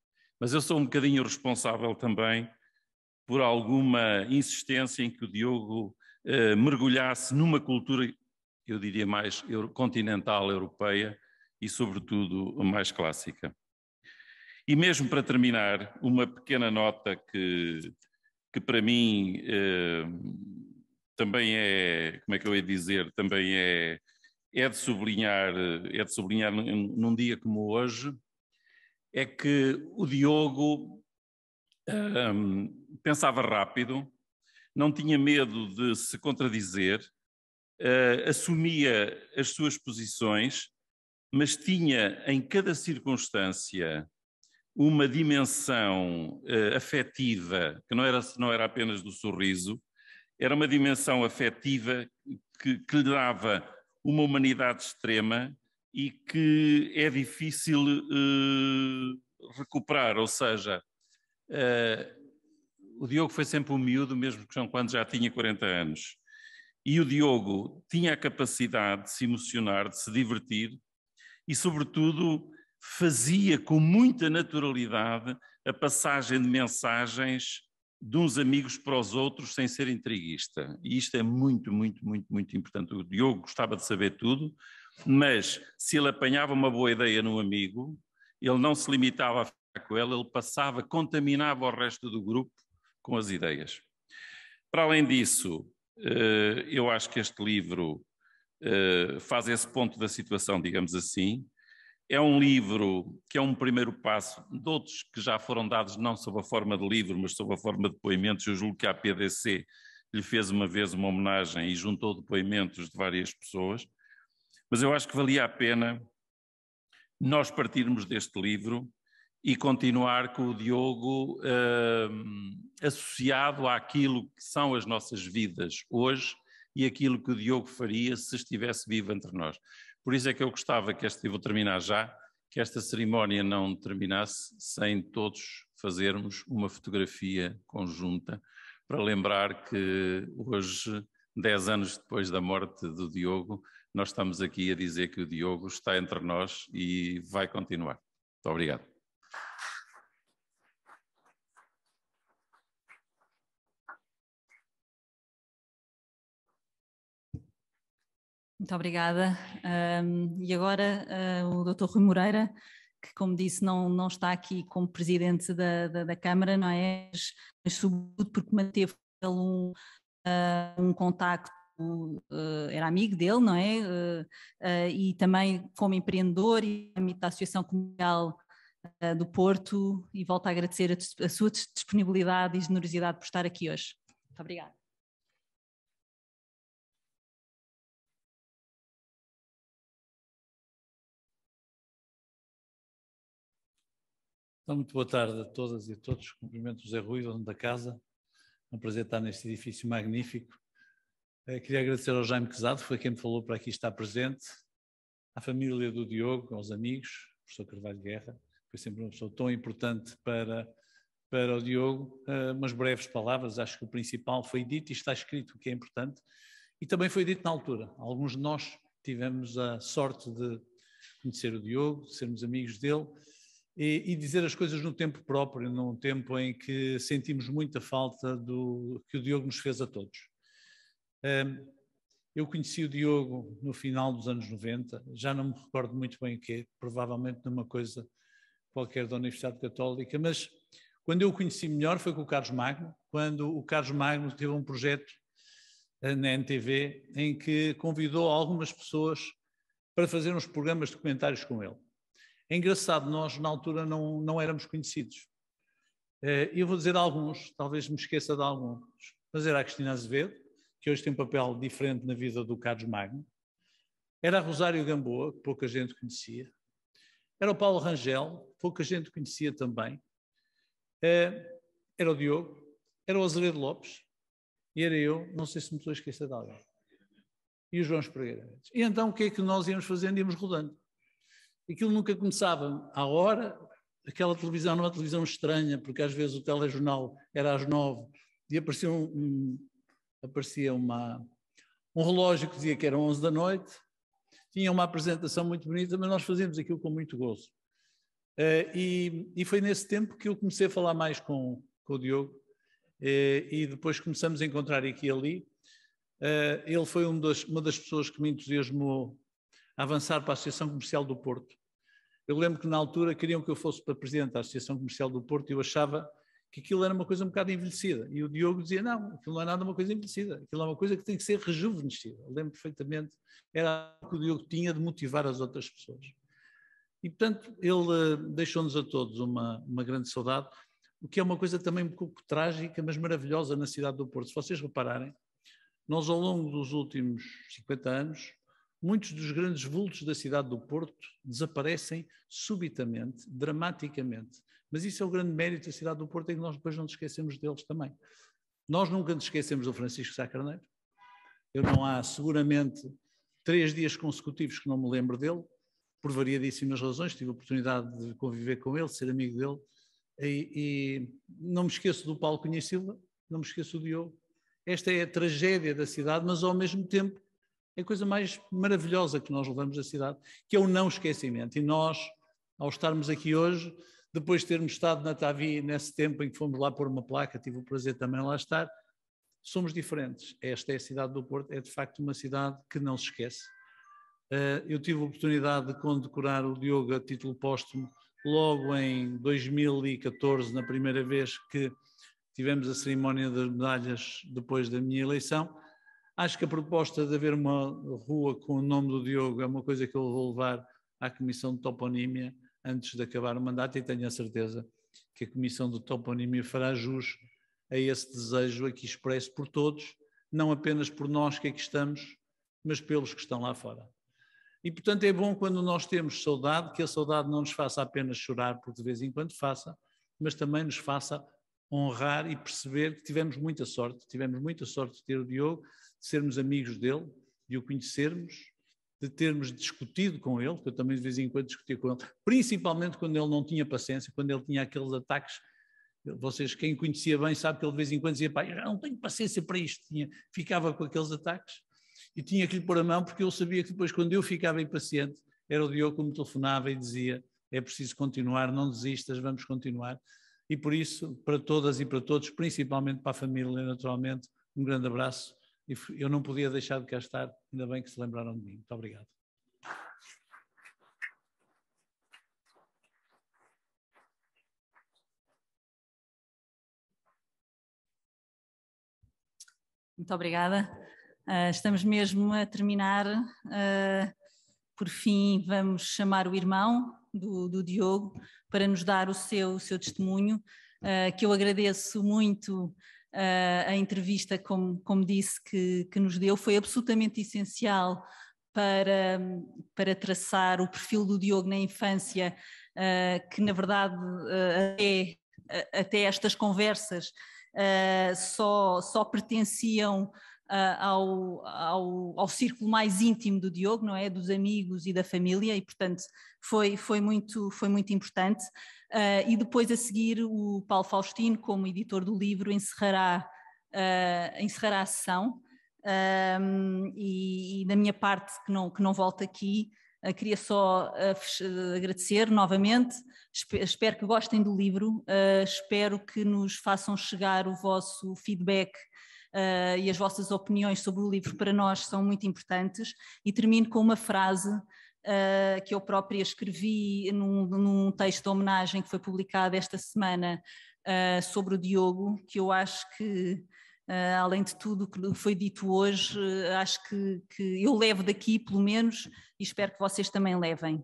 Mas eu sou um bocadinho responsável também por alguma insistência em que o Diogo eh, mergulhasse numa cultura, eu diria mais euro, continental europeia e, sobretudo, mais clássica. E mesmo para terminar, uma pequena nota que, que para mim eh, também é, como é que eu ia dizer, também é, é de sublinhar, eh, é de sublinhar num, num dia como hoje, é que o Diogo um, pensava rápido, não tinha medo de se contradizer, uh, assumia as suas posições, mas tinha em cada circunstância uma dimensão uh, afetiva, que não era, não era apenas do sorriso, era uma dimensão afetiva que, que lhe dava uma humanidade extrema e que é difícil uh, recuperar, ou seja, uh, o Diogo foi sempre um miúdo, mesmo que quando já tinha 40 anos. E o Diogo tinha a capacidade de se emocionar, de se divertir e, sobretudo, fazia com muita naturalidade a passagem de mensagens de uns amigos para os outros sem ser intriguista. E isto é muito, muito, muito, muito importante. O Diogo gostava de saber tudo, mas se ele apanhava uma boa ideia num amigo, ele não se limitava a ficar com ela, ele passava, contaminava o resto do grupo com as ideias. Para além disso, eh, eu acho que este livro eh, faz esse ponto da situação, digamos assim. É um livro que é um primeiro passo de outros que já foram dados não sob a forma de livro, mas sob a forma de depoimentos. Eu julgo que a PDC lhe fez uma vez uma homenagem e juntou depoimentos de várias pessoas. Mas eu acho que valia a pena nós partirmos deste livro e continuar com o Diogo eh, associado àquilo que são as nossas vidas hoje e aquilo que o Diogo faria se estivesse vivo entre nós. Por isso é que eu gostava que este, e vou terminar já, que esta cerimónia não terminasse sem todos fazermos uma fotografia conjunta para lembrar que hoje, dez anos depois da morte do Diogo, nós estamos aqui a dizer que o Diogo está entre nós e vai continuar. Muito obrigado. Muito obrigada. Um, e agora uh, o Dr. Rui Moreira, que, como disse, não, não está aqui como presidente da, da, da Câmara, não é? Mas, sobretudo, porque manteve um, uh, um contacto eh, era amigo dele, não é? Eh, eh, e também como empreendedor e amigo da Associação Comunal do Porto e volto a agradecer a, a sua disponibilidade e generosidade por estar aqui hoje. Muito obrigada. Então, muito boa tarde a todas e a todos. Cumprimento José Rui, dono da casa. É um prazer estar neste edifício magnífico eh, queria agradecer ao Jaime Quezado, foi quem me falou para aqui estar presente, à família do Diogo, aos amigos, o professor Carvalho Guerra, foi sempre uma pessoa tão importante para, para o Diogo. Uh, umas breves palavras, acho que o principal foi dito e está escrito, o que é importante, e também foi dito na altura. Alguns de nós tivemos a sorte de conhecer o Diogo, sermos amigos dele e, e dizer as coisas no tempo próprio, num tempo em que sentimos muita falta do que o Diogo nos fez a todos. Eu conheci o Diogo no final dos anos 90, já não me recordo muito bem o quê, provavelmente numa coisa qualquer da Universidade Católica, mas quando eu o conheci melhor foi com o Carlos Magno, quando o Carlos Magno teve um projeto ah, na NTV em que convidou algumas pessoas para fazer uns programas documentários com ele. É engraçado, nós na altura não, não éramos conhecidos. Ah, eu vou dizer alguns, talvez me esqueça de alguns, mas era a Cristina Azevedo, que hoje tem um papel diferente na vida do Carlos Magno. Era a Rosário Gamboa, que pouca gente conhecia. Era o Paulo Rangel, que pouca gente conhecia também. Eh, era o Diogo, era o Azeredo Lopes, e era eu, não sei se me estou a esquecer de alguém. E o João Espregueira. E então o que é que nós íamos fazendo? Íamos rodando. Aquilo nunca começava à hora, aquela televisão era é uma televisão estranha, porque às vezes o telejornal era às nove e apareciam um aparecia uma, um relógio que dizia que era 11 da noite, tinha uma apresentação muito bonita, mas nós fazíamos aquilo com muito gozo. Uh, e, e, foi nesse tempo que eu comecei a falar mais com, com o Diogo, uh, e depois começamos a encontrar aqui e ali. Uh, ele foi um das, uma das pessoas que me entusiasmou a avançar para a Associação Comercial do Porto. Eu lembro que na altura queriam que eu fosse para presidente da Associação Comercial do Porto e eu achava que aquilo era uma coisa um bocado envelhecida. E o Diogo dizia: não, aquilo não é nada uma coisa envelhecida, aquilo é uma coisa que tem que ser rejuvenescida. Eu lembro perfeitamente, era o que o Diogo tinha de motivar as outras pessoas. E, portanto, ele eh, deixou-nos a todos uma, uma grande saudade, o que é uma coisa também um pouco trágica, mas maravilhosa na cidade do Porto. Se vocês repararem, nós, ao longo dos últimos 50 anos, muitos dos grandes vultos da cidade do Porto desaparecem subitamente, dramaticamente. Mas isso é o grande mérito da cidade do Porto, é que nós depois não nos esquecemos deles também. Nós nunca nos esquecemos do Francisco Sá Carneiro. Eu não há seguramente três dias consecutivos que não me lembro dele, por variadíssimas razões. Tive a oportunidade de conviver com ele, ser amigo dele. E, e não me esqueço do Paulo Cunha Silva, não me esqueço do Diogo. Esta é a tragédia da cidade, mas ao mesmo tempo é a coisa mais maravilhosa que nós levamos da cidade, que é o não esquecimento. E nós, ao estarmos aqui hoje, depois de termos estado na Tavi nesse tempo em que fomos lá pôr uma placa, tive o prazer também lá estar, somos diferentes. Esta é a cidade do Porto, é de facto uma cidade que não se esquece. Eh, eu tive a oportunidade de condecorar o Diogo a título póstumo logo em 2014, na primeira vez que tivemos a cerimónia das medalhas depois da minha eleição. Acho que a proposta de haver uma rua com o nome do Diogo é uma coisa que eu vou levar à Comissão de Toponímia antes de acabar o mandato e tenho a certeza que a Comissão do Toponímia fará jus a esse desejo aqui expresso por todos, não apenas por nós que aqui estamos, mas pelos que estão lá fora. E, portanto, é bom quando nós temos saudade, que a saudade não nos faça apenas chorar, porque de vez em quando faça, mas também nos faça honrar e perceber que tivemos muita sorte. Tivemos muita sorte de ter o Diogo, de sermos amigos dele, de o conhecermos, de termos discutido com ele, que eu também de vez em quando discutia com ele, principalmente quando ele não tinha paciência, quando ele tinha aqueles ataques. Vocês, quem conhecia bem, sabe que ele de vez em quando dizia, Pai, não tenho paciência para isto. Tinha, ficava com aqueles ataques e tinha que lhe pôr a mão, porque eu sabia que depois, quando eu ficava impaciente, era o Diogo que me telefonava e dizia, é preciso continuar, não desistas, vamos continuar. E por isso, para todas e para todos, principalmente para a família, naturalmente, um grande abraço e eu não podia deixar de cá estar. Ainda bem que se lembraram de mim. Muito obrigado. Muito obrigada. Uh, estamos mesmo a terminar. Uh, por fim, vamos chamar o irmão do, do Diogo para nos dar o seu, o seu testemunho, uh, que eu agradeço muito Uh, a entrevista, como, como disse, que, que nos deu foi absolutamente essencial para, para traçar o perfil do Diogo na infância, uh, que na verdade uh, até, até estas conversas só, só pertenciam ao, ao, ao círculo mais íntimo do Diogo, não é? Dos amigos e da família, e portanto foi, foi, muito, foi muito importante. Uh, e depois a seguir o Paulo Faustino, como editor do livro, encerrará, uh, encerrará a sessão. Um, e, e, da minha parte, que não, que não volto aqui, uh, queria só agradecer novamente, espero, espero que gostem do livro, espero que nos façam chegar o vosso feedback Uh, e as vossas opiniões sobre o livro para nós são muito importantes. E termino com uma frase ah, que eu própria escrevi num, num, texto de homenagem que foi publicado esta semana uh, sobre o Diogo, que eu acho que Uh, além de tudo o que foi dito hoje, uh, acho que, que, eu levo daqui, pelo menos, e espero que vocês também levem.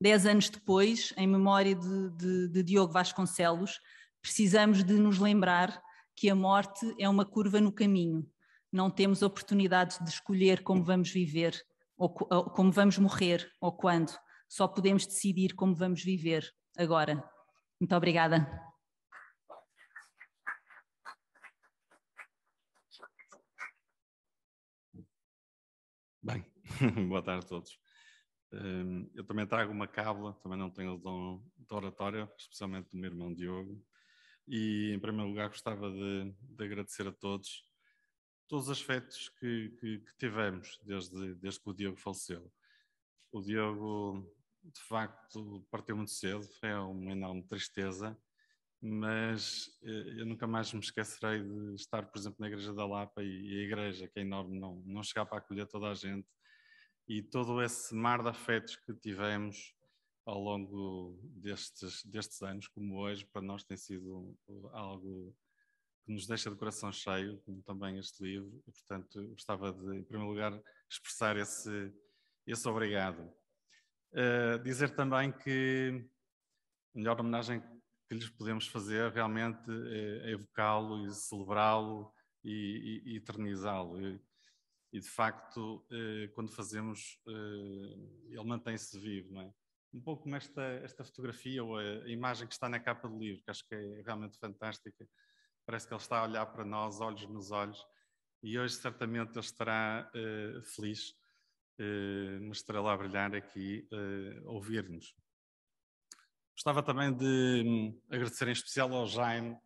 dez anos depois, em memória de, de, de, Diogo Vasconcelos, precisamos de nos lembrar que a morte é uma curva no caminho. Não temos oportunidade de escolher como vamos viver, ou, ou como vamos morrer, ou quando. Só podemos decidir como vamos viver agora. Muito obrigada. Bem, *laughs* boa tarde a todos. Hum, eu também trago uma cábula, também não tenho dom de oratória, especialmente do meu irmão Diogo. E, em primeiro lugar, gostava de, de agradecer a todos todos os aspectos que, que, que tivemos desde, desde que o Diogo faleceu. O Diogo, de facto, partiu muito cedo, foi é uma enorme tristeza, mas eh, eu nunca mais me esquecerei de estar, por exemplo, na Igreja da Lapa e, e a igreja, que é enorme, não, não chegar para acolher toda a gente, e todo esse mar de afetos que tivemos ao longo destes, destes anos, como hoje, para nós tem sido algo que nos deixa de coração cheio, como também este livro, e portanto gostava de, em primeiro lugar, expressar esse, esse obrigado. Uh, dizer também que a melhor homenagem que lhes podemos fazer realmente é, é evocá-lo e celebrá-lo e, e, e eternizá-lo. E, e, de facto, uh, quando fazemos, uh, ele mantém-se vivo, não é? Um pouco como esta, esta fotografia ou a, a imagem que está na capa do livro, que acho que é realmente fantástica, parece que Ele está a olhar para nós, olhos nos olhos, e hoje certamente Ele estará uh, feliz, uh, nos estará a brilhar aqui, uh, ouvir-nos. Gostava também de um, agradecer em especial ao Jaime,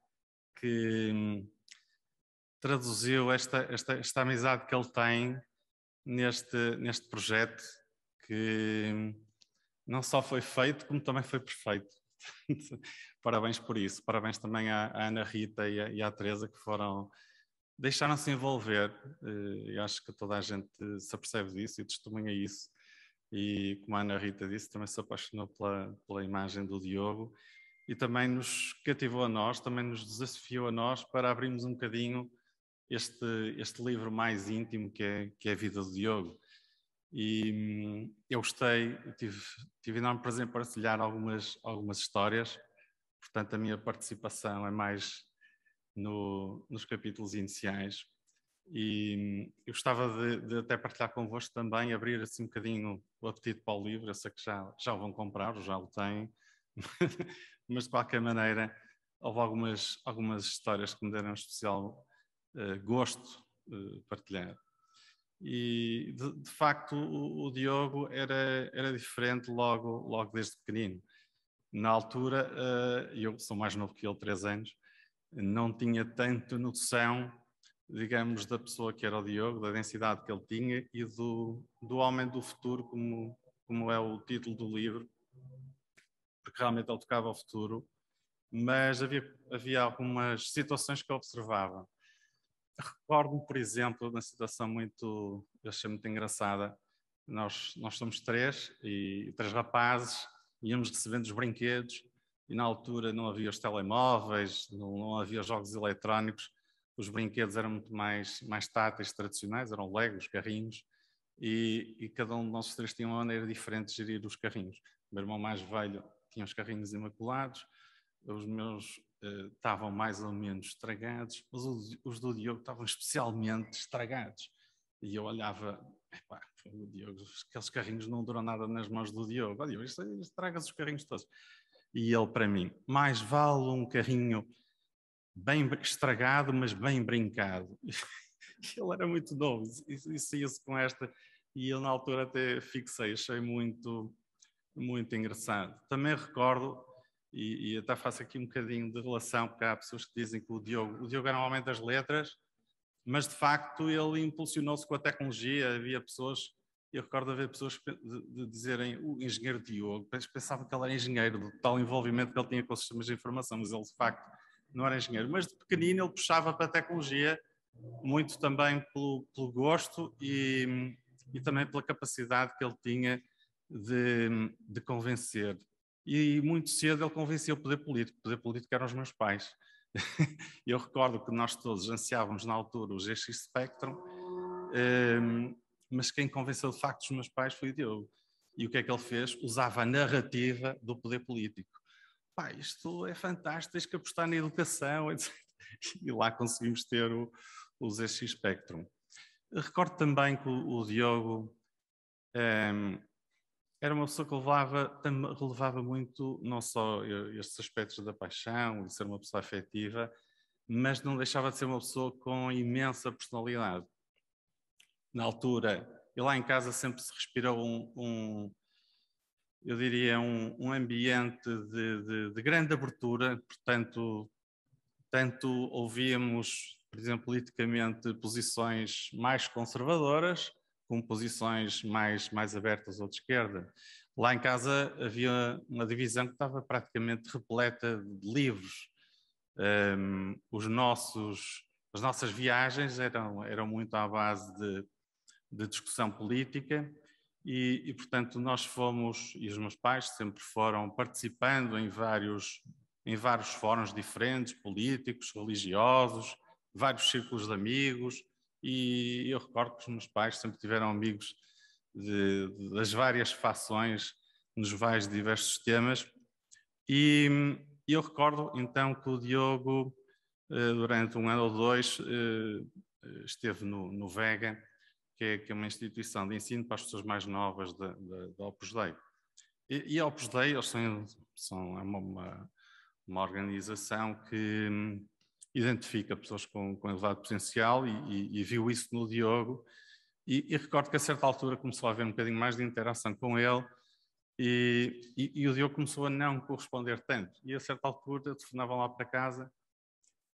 que um, traduziu esta, esta, esta amizade que ele tem neste, neste projeto, que um, não só foi feito, como também foi perfeito. *laughs* parabéns por isso. Parabéns também à, à Ana Rita e à, e à Teresa que foram deixaram-se envolver. Eh, eu acho que toda a gente se apercebe disso e testemunha isso. E como a Ana Rita disse, também se apaixonou pela, pela imagem do Diogo e também nos cativou a nós, também nos desafiou a nós para abrirmos um bocadinho este, este livro mais íntimo que é, que é a vida do Diogo. E hum, eu gostei, tive, tive enorme prazer em partilhar algumas, algumas histórias, portanto, a minha participação é mais no, nos capítulos iniciais. E hum, eu gostava de, de, até partilhar convosco também, abrir assim um bocadinho o apetite para o livro. Eu sei que já, já o vão comprar, já o têm, *laughs* mas de qualquer maneira, houve algumas, algumas histórias que me deram um especial uh, gosto uh, partilhar. E de, de facto o, o, Diogo era, era diferente logo, logo desde pequenino. Na altura, uh, eu sou mais novo que ele, três anos, não tinha tanto noção, digamos, da pessoa que era o Diogo, da densidade que ele tinha e do, do homem do futuro, como, como é o título do livro, porque realmente ele tocava o futuro, mas havia, havia algumas situações que eu observava Recordo-me, por exemplo, uma situação muito, eu achei muito engraçada. Nós, nós somos três, e três rapazes, íamos recebendo os brinquedos, e na altura não havia os telemóveis, não, não havia jogos eletrónicos, os brinquedos eram muito mais, mais táteis, tradicionais, eram legos, carrinhos, e, e, cada um de nós três tinha uma maneira diferente de gerir os carrinhos. O meu irmão mais velho tinha os carrinhos imaculados, os meus estavam mais ou menos estragados, mas os do Diogo estavam especialmente estragados. E eu olhava, epá, o Diogo, aqueles carrinhos não duram nada nas mãos do Diogo. Oh, estraga os carrinhos todos. E ele para mim, mais vale um carrinho bem estragado, mas bem brincado. *laughs* ele era muito novo e, e saía-se com esta. E eu na altura até fixei, achei muito, muito engraçado. Também recordo e, e até faço aqui um bocadinho de relação, porque há pessoas que dizem que o Diogo, o Diogo era um homem das letras, mas de facto ele impulsionou-se com a tecnologia, havia pessoas, eu recordo haver pessoas de, de dizerem o engenheiro Diogo, pensavam que ele era engenheiro, do tal envolvimento que ele tinha com os sistemas de informação, mas ele de facto não era engenheiro, mas de pequenino ele puxava para a tecnologia, muito também pelo, pelo gosto e, e também pela capacidade que ele tinha de, de convencer e muito cedo ele convenceu o poder político. O poder político eram os meus pais. *laughs* eu recordo que nós todos ansiávamos na altura o GX Spectrum, ehm, mas quem convenceu de facto os meus pais foi o Diogo. E o que é que ele fez? Usava a narrativa do poder político. Pá, isto é fantástico, tens que apostar na educação, *laughs* etc. E lá conseguimos ter o, o ZX Spectrum. Recordo também que o, o Diogo um, ehm, era uma pessoa que levava, relevava muito não só estes aspectos da paixão de ser uma pessoa afetiva, mas não deixava de ser uma pessoa com imensa personalidade. Na altura, e lá em casa sempre se respirou um, um eu diria, um, um ambiente de, de, de, grande abertura, portanto, tanto ouvíamos, por exemplo, politicamente, posições mais conservadoras, com posições mais, mais abertas ou de esquerda. Lá em casa havia uma divisão que estava praticamente repleta de livros. Um, os nossos, as nossas viagens eram, eram muito à base de, de discussão política e, e, portanto, nós fomos, e os meus pais sempre foram participando em vários, em vários fóruns diferentes, políticos, religiosos, vários círculos de amigos, e eu recordo que os meus pais sempre tiveram amigos de, de, das várias fações nos vários diversos temas. E eu recordo então que o Diogo, eh, durante um ano ou dois, eh, esteve no, no Vega, que é, que é, uma instituição de ensino para as pessoas mais novas da, da, da Opus Dei. E, a Opus Dei eles são, são é uma, uma, organização que identifica pessoas com, com elevado potencial e, e, e, viu isso no Diogo. E, e, recordo que a certa altura começou a haver um bocadinho mais de interação com ele e, o Diogo começou a não corresponder tanto. E a certa altura telefonavam lá para casa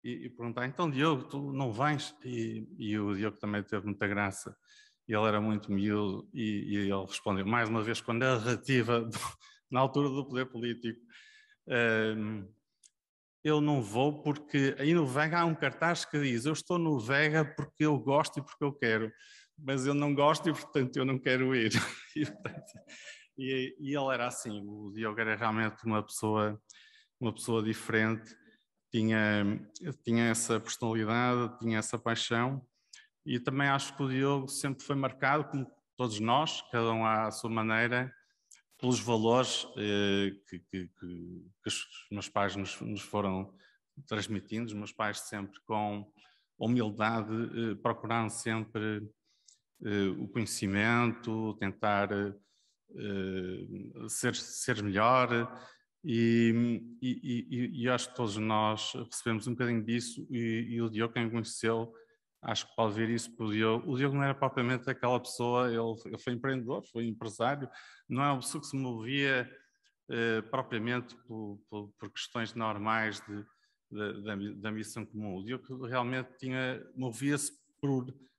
e, e perguntavam, então Diogo, tu não vais? E, o Diogo também teve muita graça. e Ele era muito miúdo e, ele respondeu, mais uma vez, com a narrativa do, *laughs* na altura do poder político. Um, eu não vou porque aí no Vega há um cartaz que diz eu estou no Vega porque eu gosto e porque eu quero, mas eu não gosto e portanto eu não quero ir. *laughs* e, e, e, ele era assim, o Diogo era realmente uma pessoa, uma pessoa diferente, tinha, tinha essa personalidade, tinha essa paixão e também acho que o Diogo sempre foi marcado, como todos nós, cada um à sua maneira, pelos valores eh, que, que, que, os meus pais nos, nos, foram transmitindo, os meus pais sempre com humildade eh, procuraram sempre eh, o conhecimento, tentar eh, ser, ser melhor e, e, e, e, acho que todos nós recebemos um bocadinho disso e, o Diogo quem conheceu acho que pode ver isso pelo Diogo. O Diogo não era propriamente aquela pessoa, ele, ele foi empreendedor, foi empresário, não é uma pessoa que se movia eh, propriamente por, por, por, questões normais de, de, da, da missão comum. O Diogo realmente tinha, movia-se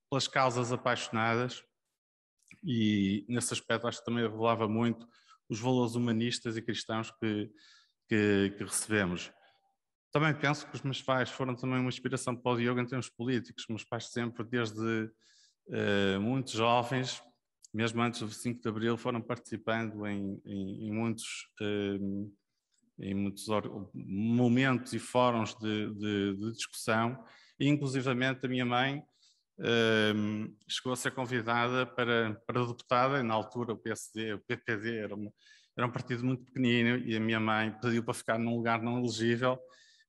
pelas causas apaixonadas e nesse aspecto acho que também revelava muito os valores humanistas e cristãos que, que, que recebemos. Também penso que os meus pais foram também uma inspiração para o Diogo em termos políticos. Os meus pais sempre, desde uh, muito jovens, mesmo antes do 5 de Abril, foram participando em, em, em muitos, uh, em muitos momentos e fóruns de, de, de discussão. E, inclusivamente, a minha mãe eh, chegou a ser convidada para, para deputada, e na altura o PSD, o PPD era, uma, era, um partido muito pequenino e a minha mãe pediu para ficar num lugar não elegível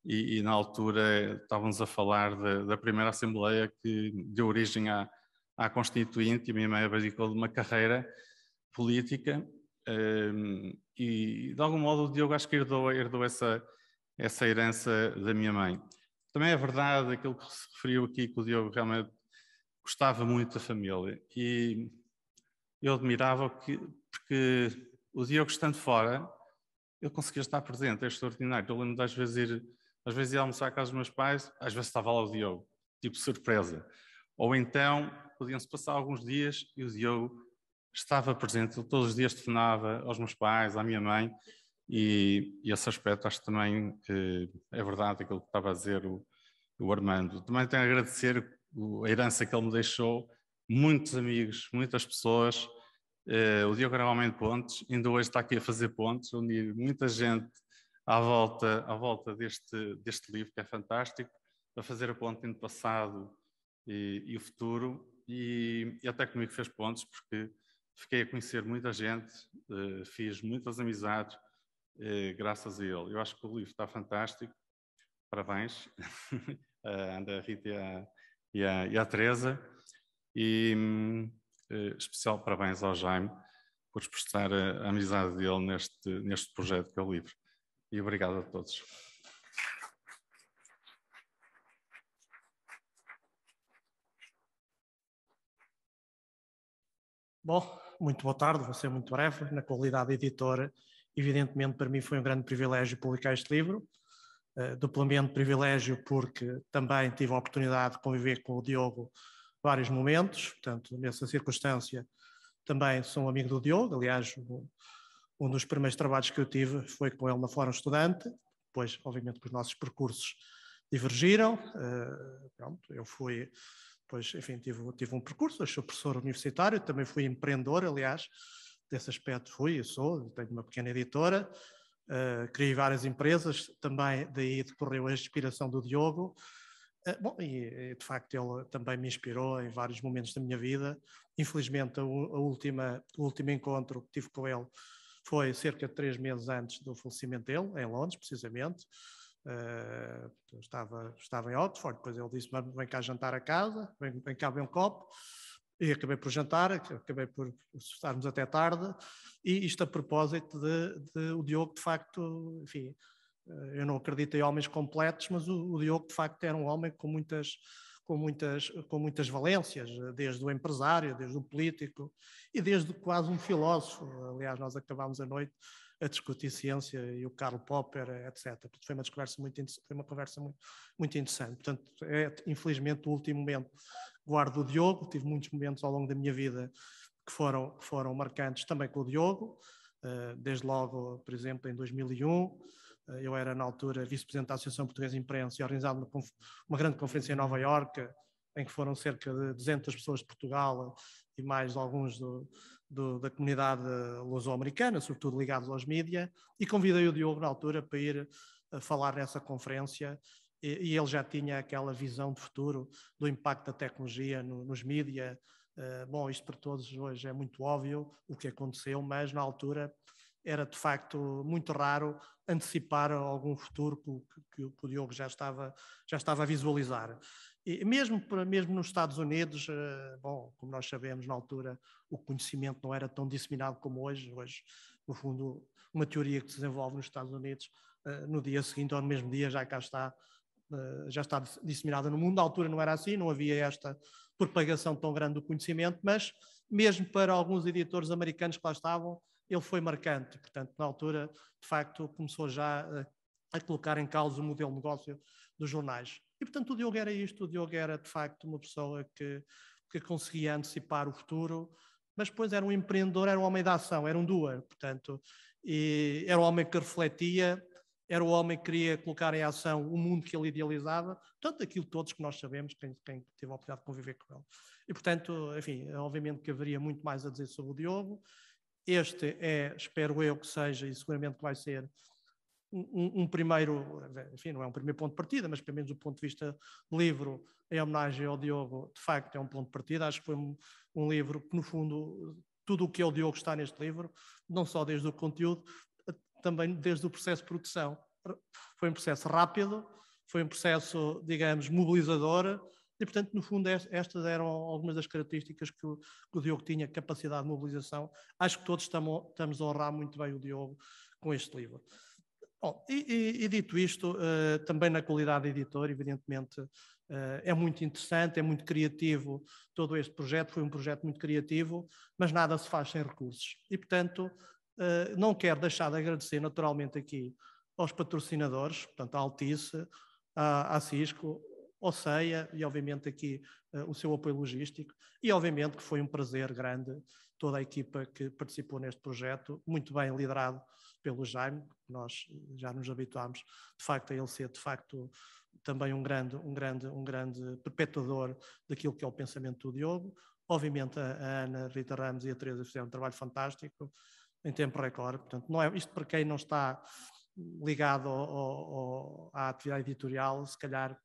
e, e na altura eh, estávamos a falar de, da primeira Assembleia que deu origem à, à Constituinte e minha mãe abdicou de uma carreira política um, ehm, e de algum modo o Diogo acho que herdou, herdou essa, essa herança da minha mãe. Também é verdade aquilo que se referiu aqui, que o Diogo realmente gostava muito da família e eu admirava que, porque o Diogo estando fora, ele conseguia estar presente, é extraordinário. Eu lembro das vezes ir às vezes ia almoçar à casa dos meus pais, às vezes estava lá o Diogo, tipo surpresa. Ou então podiam-se passar alguns dias e o Diogo estava presente, todos os dias telefonava aos meus pais, à minha mãe, e, e esse aspecto acho também que é verdade aquilo que estava a dizer o, o Armando. Também tenho a agradecer a herança que ele me deixou, muitos amigos, muitas pessoas. Uh, o Diogo era um homem de pontes, ainda hoje está aqui a fazer pontes, onde muita gente à volta, à volta deste, deste livro, que é fantástico, para fazer a ponte entre o passado e, e o futuro, e, e, até comigo fez pontos, porque fiquei a conhecer muita gente, eh, fiz muitas amizades eh, graças a ele. Eu acho que o livro está fantástico, parabéns, *laughs* eh, a Rita e a, e e Teresa, e especial parabéns ao Jaime por expostar a, a amizade dele neste, neste projeto que é o livro e obrigado a todos. Bom, muito boa tarde, vou ser muito breve. Na qualidade de evidentemente para mim foi um grande privilégio publicar este livro. Eh, duplamente privilégio porque também tive a oportunidade de conviver com o Diogo vários momentos, portanto, nessa circunstância também sou um amigo do Diogo, aliás, um dos primeiros trabalhos que eu tive foi com ele na Fórum Estudante, depois, obviamente, os nossos percursos divergiram. Uh, pronto, eu fui, depois, enfim, tive, tive um percurso, eu sou professor universitário, também fui empreendedor, aliás, desse aspecto fui sou, tenho uma pequena editora, uh, criei várias empresas, também daí decorreu a inspiração do Diogo. Eh, bom, e, de facto ele também me inspirou em vários momentos da minha vida. Infelizmente, a, última, o último encontro que tive com ele foi cerca de três meses antes do falecimento dele, em Londres, precisamente. Uh, estava, estava em Oxford, depois ele disse: vem cá jantar a casa, vem, vem cá beber um copo. E acabei por jantar, acabei por estarmos até tarde, e isto a propósito de, de o Diogo, de facto, enfim, eh, eu não acredito em homens completos, mas o, o Diogo, de facto, era um homem com muitas com muitas, com muitas valências, eh, desde o empresário, desde o político e desde quase um filósofo. Aliás, nós acabámos a noite a discutir ciência e o Karl Popper, eh, etc. foi uma conversa muito, foi uma conversa muito, muito interessante. Portanto, é infelizmente o último momento guardo o Diogo. Tive muitos momentos ao longo da minha vida que foram, que foram marcantes também com o Diogo, eh, desde logo, por exemplo, em 2001 eh, eu era na altura vice-presidente da Associação Portuguesa de Imprensa e organizava uma, uma, grande conferência em Nova Iorque, em que foram cerca de 200 pessoas de Portugal e mais alguns do, do, da comunidade luso-americana, sobretudo ligados aos mídias, e convidei o Diogo na altura para ir eh, falar nessa conferência e, e, ele já tinha aquela visão de futuro do impacto da tecnologia no, nos mídias. Uh, eh, bom, isto para todos hoje é muito óbvio o que aconteceu, mas na altura era de facto muito raro antecipar algum futuro que, que, que o Diogo já estava, já estava a visualizar. E mesmo, mesmo nos Estados Unidos, eh, bom, como nós sabemos, na altura o conhecimento não era tão disseminado como hoje. Hoje, no fundo, uma teoria que se desenvolve nos Estados Unidos, eh, no dia seguinte ou no mesmo dia já cá está, eh, já está disseminada no mundo. Na altura não era assim, não havia esta propagação tão grande do conhecimento, mas mesmo para alguns editores americanos que lá estavam, ele foi marcante. Portanto, na altura, de facto, começou já a, a colocar em causa o modelo de negócio dos jornais. E, portanto, o Diogo era isto. O Diogo era, de facto, uma pessoa que, que conseguia antecipar o futuro, mas depois era um empreendedor, era um homem da ação, era um doer, portanto. E era um homem que refletia, era o homem que queria colocar em ação o mundo que ele idealizava, tanto aquilo todos que nós sabemos, quem, quem teve a oportunidade de conviver com ele. E, portanto, enfim, obviamente que haveria muito mais a dizer sobre o Diogo, este é, espero eu que seja, e seguramente vai ser, um, um, primeiro, enfim, não é um primeiro ponto de partida, mas pelo menos do ponto de vista do livro em homenagem ao Diogo, de facto é um ponto de partida. Acho que foi um, um livro que, no fundo, tudo o que é o Diogo está neste livro, não só desde o conteúdo, também desde o processo de produção. Foi um processo rápido, foi um processo, digamos, mobilizador, e, portanto, no fundo, estas eram algumas das características que o, Diogo tinha, capacidade de mobilização. Acho que todos estamos, estamos a honrar muito bem o Diogo com este livro. Bom, e, e, e, dito isto, uh, também na qualidade de editor, evidentemente, uh, é muito interessante, é muito criativo todo este projeto, foi um projeto muito criativo, mas nada se faz sem recursos. E, portanto, uh, não quero deixar de agradecer naturalmente aqui aos patrocinadores, portanto, à Altice, à, à Cisco, OCEA e, obviamente, aqui uh, o seu apoio logístico. E, obviamente, que foi um prazer grande toda a equipa que participou neste projeto, muito bem liderado pelo Jaime, nós já nos habituámos, de facto, a ele ser, de facto, também um grande, um grande, um grande perpetuador daquilo que é o pensamento do Diogo. Obviamente, a, a Ana Rita Ramos e a Teresa fizeram um trabalho fantástico em tempo recorde. Portanto, não é, isto para quem não está ligado ao, ao, à atividade editorial, se calhar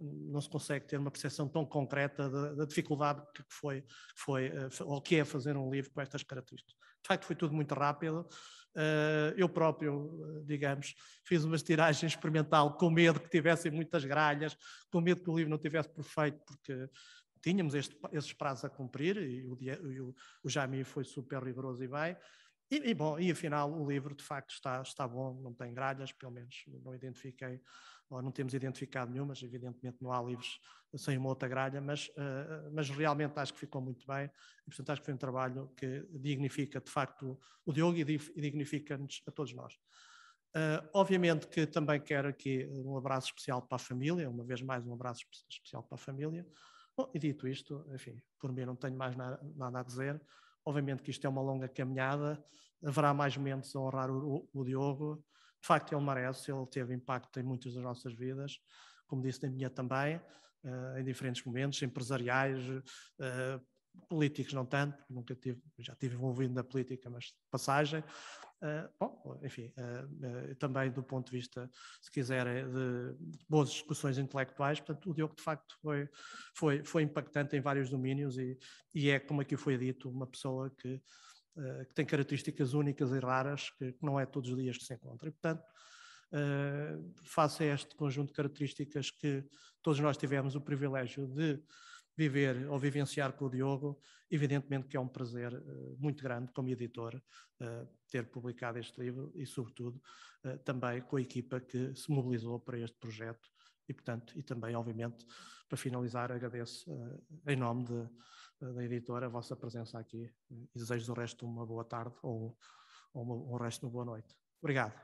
não se consegue ter uma percepção tão concreta da, da dificuldade que foi, foi, eh, ou que é fazer um livro com estas características. De facto, foi tudo muito rápido. Eh, eu próprio, eh, digamos, fiz uma tiragem experimental com medo que tivessem muitas gralhas, com medo que o livro não tivesse perfeito, porque tínhamos este, esses prazos a cumprir e o, e o, o Jami foi super rigoroso e bem. E, e, bom, e afinal o livro de facto está, está bom, não tem gralhas, pelo menos não identifiquei ou não temos identificado nenhum, mas evidentemente não há livros sem uma outra gralha, mas, uh, mas realmente acho que ficou muito bem, e portanto acho que foi um trabalho que dignifica de facto o Diogo e dignifica-nos a todos nós. Uh, obviamente que também quero aqui um abraço especial para a família, uma vez mais um abraço especial para a família. Bom, e dito isto, enfim, por mim não tenho mais nada, nada a dizer. Obviamente que isto é uma longa caminhada, haverá mais momentos a honrar o, o Diogo, de facto ele merece, ele teve impacto em muitas das nossas vidas, como disse na minha também, uh, em diferentes momentos, empresariais, uh, políticos não tanto, porque nunca tive, já tive envolvido na política, mas de passagem. Uh, bom, enfim, uh, uh, também do ponto de vista, se quiserem de, de boas discussões intelectuais, portanto, o Diogo de facto foi, foi, foi impactante em vários domínios e, e é, como aqui foi dito, uma pessoa que eh, que tem características únicas e raras que, que, não é todos os dias que se encontra. E, portanto, uh, eh, face a este conjunto de características que todos nós tivemos o privilégio de viver ou vivenciar com o Diogo, evidentemente que é um prazer uh, muito grande como editor uh, ter publicado este livro e, sobretudo, uh, também com a equipa que se mobilizou para este projeto e, portanto, e também, obviamente, para finalizar, agradeço em nome de, da editora, a vossa presença aqui e desejo o resto uma boa tarde ou, ou uma, um resto de uma boa noite. Obrigado.